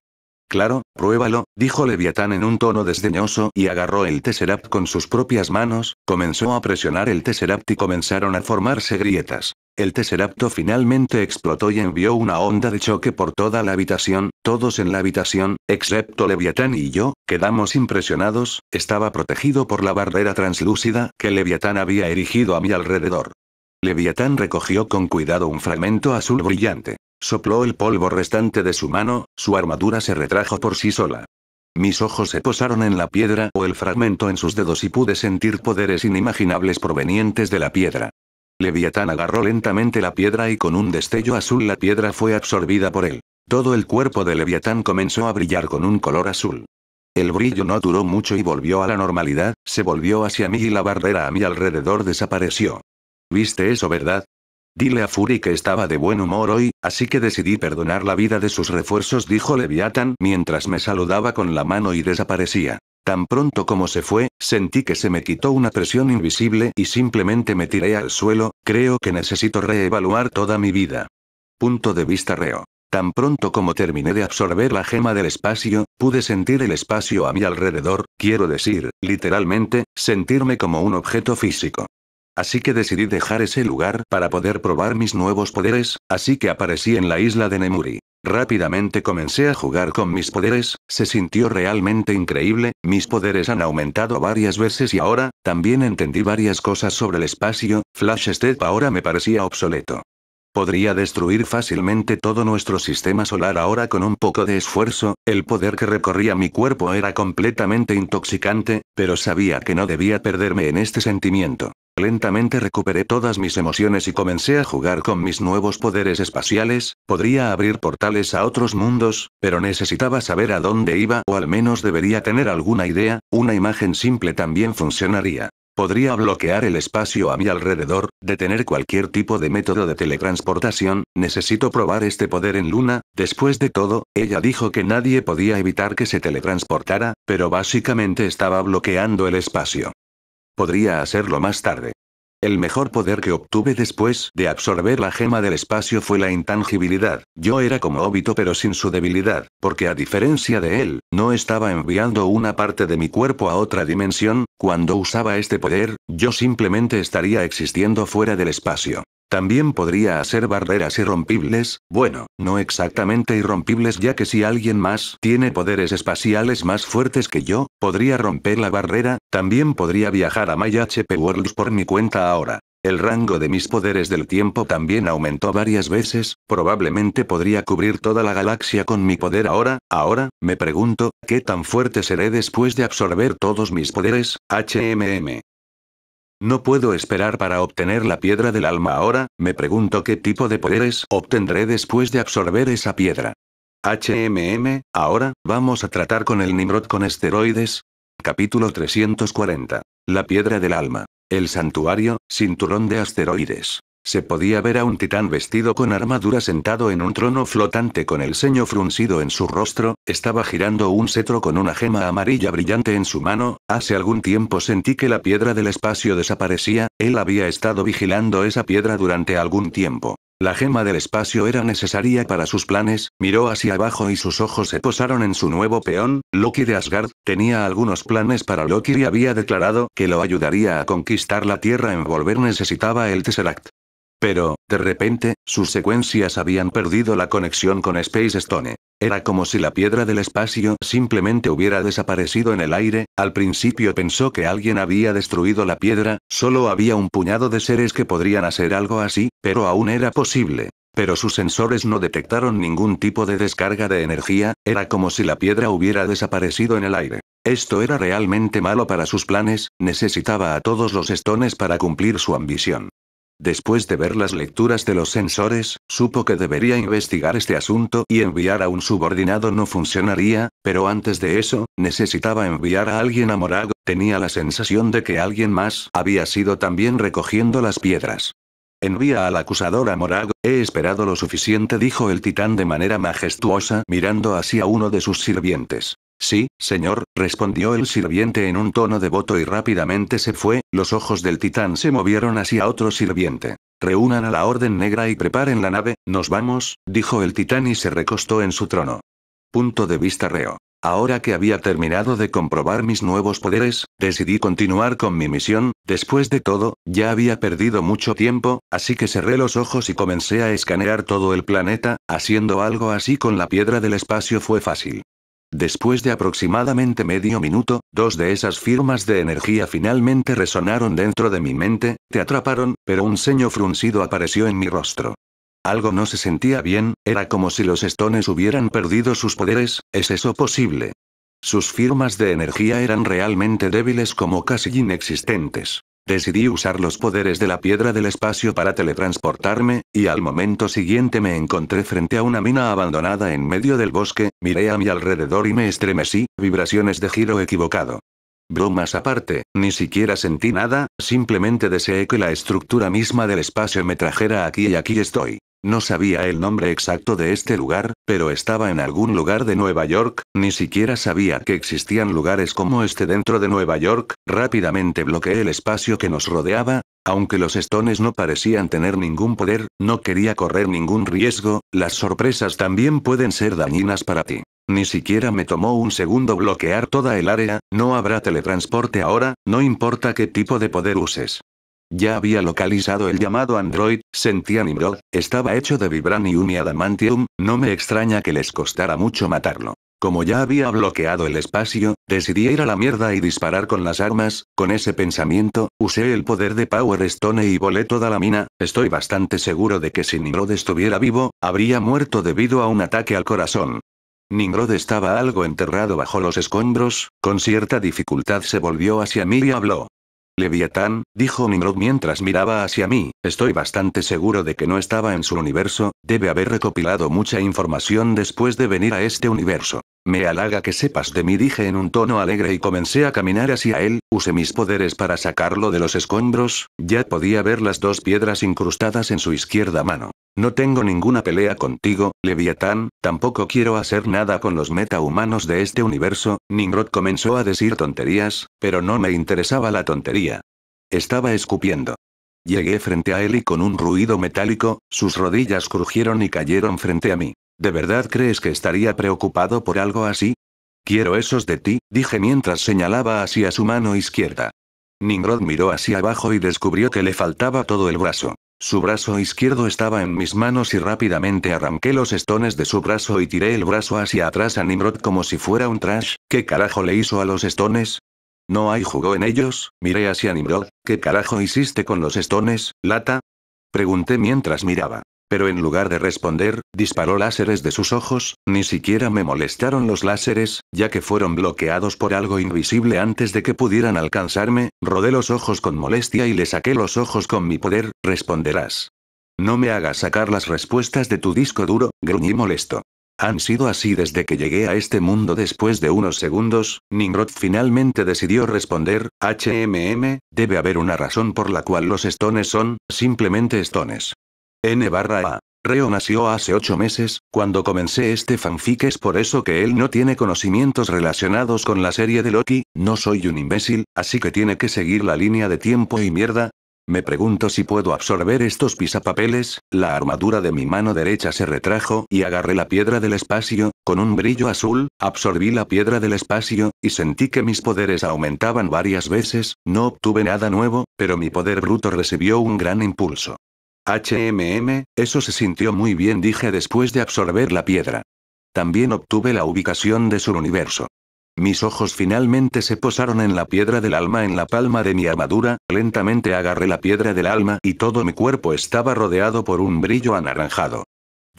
Speaker 1: Claro, pruébalo, dijo Leviatán en un tono desdeñoso y agarró el Tesseract con sus propias manos, comenzó a presionar el Tesseract y comenzaron a formarse grietas. El Tesseracto finalmente explotó y envió una onda de choque por toda la habitación, todos en la habitación, excepto Leviatán y yo, quedamos impresionados, estaba protegido por la barrera translúcida que Leviatán había erigido a mi alrededor. Leviatán recogió con cuidado un fragmento azul brillante. Sopló el polvo restante de su mano, su armadura se retrajo por sí sola. Mis ojos se posaron en la piedra o el fragmento en sus dedos y pude sentir poderes inimaginables provenientes de la piedra. Leviatán agarró lentamente la piedra y con un destello azul la piedra fue absorbida por él. Todo el cuerpo de Leviatán comenzó a brillar con un color azul. El brillo no duró mucho y volvió a la normalidad, se volvió hacia mí y la barrera a mi alrededor desapareció. ¿Viste eso, verdad? Dile a Fury que estaba de buen humor hoy, así que decidí perdonar la vida de sus refuerzos, dijo Leviathan mientras me saludaba con la mano y desaparecía. Tan pronto como se fue, sentí que se me quitó una presión invisible y simplemente me tiré al suelo, creo que necesito reevaluar toda mi vida. Punto de vista reo. Tan pronto como terminé de absorber la gema del espacio, pude sentir el espacio a mi alrededor, quiero decir, literalmente, sentirme como un objeto físico. Así que decidí dejar ese lugar para poder probar mis nuevos poderes, así que aparecí en la isla de Nemuri. Rápidamente comencé a jugar con mis poderes, se sintió realmente increíble, mis poderes han aumentado varias veces y ahora, también entendí varias cosas sobre el espacio, Flash Step ahora me parecía obsoleto. Podría destruir fácilmente todo nuestro sistema solar ahora con un poco de esfuerzo, el poder que recorría mi cuerpo era completamente intoxicante, pero sabía que no debía perderme en este sentimiento. Lentamente recuperé todas mis emociones y comencé a jugar con mis nuevos poderes espaciales, podría abrir portales a otros mundos, pero necesitaba saber a dónde iba o al menos debería tener alguna idea, una imagen simple también funcionaría. Podría bloquear el espacio a mi alrededor, detener cualquier tipo de método de teletransportación, necesito probar este poder en Luna, después de todo, ella dijo que nadie podía evitar que se teletransportara, pero básicamente estaba bloqueando el espacio. Podría hacerlo más tarde. El mejor poder que obtuve después de absorber la gema del espacio fue la intangibilidad. Yo era como óbito pero sin su debilidad, porque a diferencia de él, no estaba enviando una parte de mi cuerpo a otra dimensión, cuando usaba este poder, yo simplemente estaría existiendo fuera del espacio. También podría hacer barreras irrompibles, bueno, no exactamente irrompibles ya que si alguien más tiene poderes espaciales más fuertes que yo, podría romper la barrera, también podría viajar a My HP Worlds por mi cuenta ahora. El rango de mis poderes del tiempo también aumentó varias veces, probablemente podría cubrir toda la galaxia con mi poder ahora, ahora, me pregunto, ¿qué tan fuerte seré después de absorber todos mis poderes? HMM. No puedo esperar para obtener la piedra del alma ahora, me pregunto qué tipo de poderes obtendré después de absorber esa piedra. HMM, ahora, vamos a tratar con el Nimrod con esteroides. Capítulo 340. La piedra del alma. El santuario, cinturón de asteroides. Se podía ver a un titán vestido con armadura sentado en un trono flotante con el ceño fruncido en su rostro, estaba girando un cetro con una gema amarilla brillante en su mano, hace algún tiempo sentí que la piedra del espacio desaparecía, él había estado vigilando esa piedra durante algún tiempo. La gema del espacio era necesaria para sus planes, miró hacia abajo y sus ojos se posaron en su nuevo peón, Loki de Asgard, tenía algunos planes para Loki y había declarado que lo ayudaría a conquistar la Tierra en volver necesitaba el Tesseract. Pero, de repente, sus secuencias habían perdido la conexión con Space Stone. Era como si la piedra del espacio simplemente hubiera desaparecido en el aire, al principio pensó que alguien había destruido la piedra, solo había un puñado de seres que podrían hacer algo así, pero aún era posible. Pero sus sensores no detectaron ningún tipo de descarga de energía, era como si la piedra hubiera desaparecido en el aire. Esto era realmente malo para sus planes, necesitaba a todos los Stones para cumplir su ambición. Después de ver las lecturas de los sensores, supo que debería investigar este asunto y enviar a un subordinado no funcionaría, pero antes de eso, necesitaba enviar a alguien a Morago, tenía la sensación de que alguien más había sido también recogiendo las piedras. Envía al acusador a Morago, he esperado lo suficiente dijo el titán de manera majestuosa mirando hacia uno de sus sirvientes. Sí, señor, respondió el sirviente en un tono devoto y rápidamente se fue, los ojos del titán se movieron hacia otro sirviente. Reúnan a la Orden Negra y preparen la nave, nos vamos, dijo el titán y se recostó en su trono. Punto de vista reo. Ahora que había terminado de comprobar mis nuevos poderes, decidí continuar con mi misión, después de todo, ya había perdido mucho tiempo, así que cerré los ojos y comencé a escanear todo el planeta, haciendo algo así con la piedra del espacio fue fácil. Después de aproximadamente medio minuto, dos de esas firmas de energía finalmente resonaron dentro de mi mente, te atraparon, pero un ceño fruncido apareció en mi rostro. Algo no se sentía bien, era como si los estones hubieran perdido sus poderes, ¿es eso posible? Sus firmas de energía eran realmente débiles como casi inexistentes. Decidí usar los poderes de la piedra del espacio para teletransportarme, y al momento siguiente me encontré frente a una mina abandonada en medio del bosque, miré a mi alrededor y me estremecí, vibraciones de giro equivocado. Bromas aparte, ni siquiera sentí nada, simplemente deseé que la estructura misma del espacio me trajera aquí y aquí estoy. No sabía el nombre exacto de este lugar, pero estaba en algún lugar de Nueva York, ni siquiera sabía que existían lugares como este dentro de Nueva York, rápidamente bloqueé el espacio que nos rodeaba, aunque los estones no parecían tener ningún poder, no quería correr ningún riesgo, las sorpresas también pueden ser dañinas para ti. Ni siquiera me tomó un segundo bloquear toda el área, no habrá teletransporte ahora, no importa qué tipo de poder uses. Ya había localizado el llamado android, sentía Nimrod, estaba hecho de vibranium y adamantium, no me extraña que les costara mucho matarlo. Como ya había bloqueado el espacio, decidí ir a la mierda y disparar con las armas, con ese pensamiento, usé el poder de Power Stone y volé toda la mina, estoy bastante seguro de que si Nimrod estuviera vivo, habría muerto debido a un ataque al corazón. Nimrod estaba algo enterrado bajo los escombros, con cierta dificultad se volvió hacia mí y habló. Leviatán, dijo Nimrod mientras miraba hacia mí, estoy bastante seguro de que no estaba en su universo, debe haber recopilado mucha información después de venir a este universo. Me halaga que sepas de mí, dije en un tono alegre y comencé a caminar hacia él, usé mis poderes para sacarlo de los escombros, ya podía ver las dos piedras incrustadas en su izquierda mano. No tengo ninguna pelea contigo, Leviatán, tampoco quiero hacer nada con los metahumanos de este universo, Ningrod comenzó a decir tonterías, pero no me interesaba la tontería. Estaba escupiendo. Llegué frente a él y con un ruido metálico, sus rodillas crujieron y cayeron frente a mí. ¿De verdad crees que estaría preocupado por algo así? Quiero esos de ti, dije mientras señalaba hacia su mano izquierda. Nimrod miró hacia abajo y descubrió que le faltaba todo el brazo. Su brazo izquierdo estaba en mis manos y rápidamente arranqué los estones de su brazo y tiré el brazo hacia atrás a Nimrod como si fuera un trash. ¿Qué carajo le hizo a los estones? ¿No hay jugo en ellos? Miré hacia Nimrod. ¿Qué carajo hiciste con los estones, lata? Pregunté mientras miraba. Pero en lugar de responder, disparó láseres de sus ojos, ni siquiera me molestaron los láseres, ya que fueron bloqueados por algo invisible antes de que pudieran alcanzarme, rodé los ojos con molestia y le saqué los ojos con mi poder, responderás. No me hagas sacar las respuestas de tu disco duro, gruñí molesto. Han sido así desde que llegué a este mundo después de unos segundos, Nimrod finalmente decidió responder, HMM, debe haber una razón por la cual los estones son, simplemente estones. N barra A. Reo nació hace ocho meses, cuando comencé este fanfic es por eso que él no tiene conocimientos relacionados con la serie de Loki, no soy un imbécil, así que tiene que seguir la línea de tiempo y mierda. Me pregunto si puedo absorber estos pisapapeles, la armadura de mi mano derecha se retrajo y agarré la piedra del espacio, con un brillo azul, absorbí la piedra del espacio, y sentí que mis poderes aumentaban varias veces, no obtuve nada nuevo, pero mi poder bruto recibió un gran impulso. HMM, eso se sintió muy bien, dije después de absorber la piedra. También obtuve la ubicación de su universo. Mis ojos finalmente se posaron en la piedra del alma en la palma de mi armadura, lentamente agarré la piedra del alma y todo mi cuerpo estaba rodeado por un brillo anaranjado.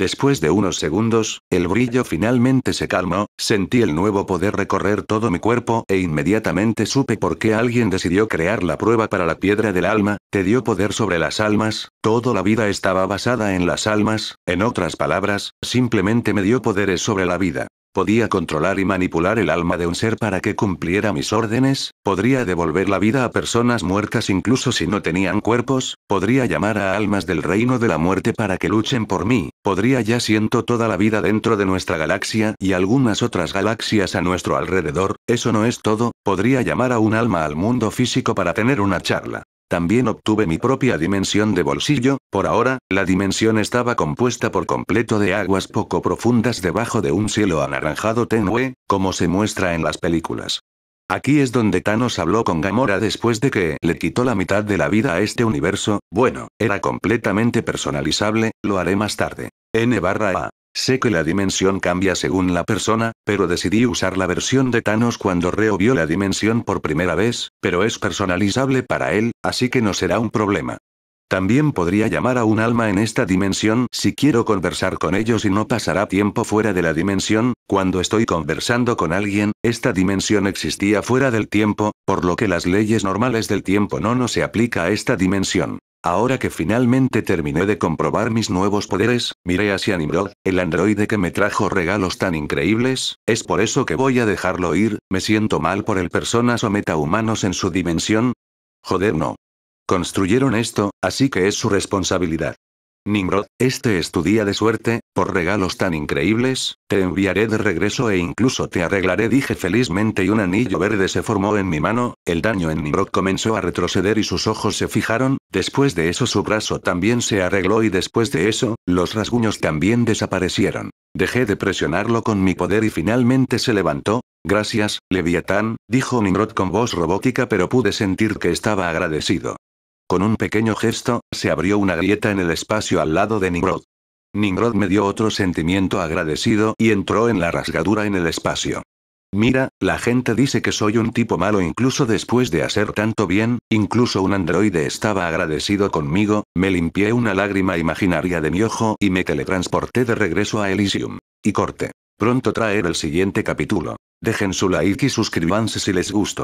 Speaker 1: Después de unos segundos, el brillo finalmente se calmó, sentí el nuevo poder recorrer todo mi cuerpo e inmediatamente supe por qué alguien decidió crear la prueba para la piedra del alma, te dio poder sobre las almas, toda la vida estaba basada en las almas, en otras palabras, simplemente me dio poderes sobre la vida. Podía controlar y manipular el alma de un ser para que cumpliera mis órdenes, podría devolver la vida a personas muertas incluso si no tenían cuerpos, podría llamar a almas del reino de la muerte para que luchen por mí, podría ya siento toda la vida dentro de nuestra galaxia y algunas otras galaxias a nuestro alrededor, eso no es todo, podría llamar a un alma al mundo físico para tener una charla. También obtuve mi propia dimensión de bolsillo, por ahora, la dimensión estaba compuesta por completo de aguas poco profundas debajo de un cielo anaranjado tenue, como se muestra en las películas. Aquí es donde Thanos habló con Gamora después de que le quitó la mitad de la vida a este universo, bueno, era completamente personalizable, lo haré más tarde. N barra A. Sé que la dimensión cambia según la persona, pero decidí usar la versión de Thanos cuando Reo vio la dimensión por primera vez, pero es personalizable para él, así que no será un problema. También podría llamar a un alma en esta dimensión si quiero conversar con ellos y no pasará tiempo fuera de la dimensión, cuando estoy conversando con alguien, esta dimensión existía fuera del tiempo, por lo que las leyes normales del tiempo no nos se aplica a esta dimensión. Ahora que finalmente terminé de comprobar mis nuevos poderes, miré hacia Nimrod, el androide que me trajo regalos tan increíbles, es por eso que voy a dejarlo ir, me siento mal por el personas o metahumanos en su dimensión. Joder no. Construyeron esto, así que es su responsabilidad. Nimrod, este es tu día de suerte, por regalos tan increíbles, te enviaré de regreso e incluso te arreglaré dije felizmente y un anillo verde se formó en mi mano, el daño en Nimrod comenzó a retroceder y sus ojos se fijaron, después de eso su brazo también se arregló y después de eso, los rasguños también desaparecieron. Dejé de presionarlo con mi poder y finalmente se levantó, gracias, Leviatán, dijo Nimrod con voz robótica pero pude sentir que estaba agradecido. Con un pequeño gesto, se abrió una grieta en el espacio al lado de Nimrod. Nimrod me dio otro sentimiento agradecido y entró en la rasgadura en el espacio. Mira, la gente dice que soy un tipo malo incluso después de hacer tanto bien, incluso un androide estaba agradecido conmigo, me limpié una lágrima imaginaria de mi ojo y me teletransporté de regreso a Elysium. Y corte. Pronto traer el siguiente capítulo. Dejen su like y suscribanse si les gustó.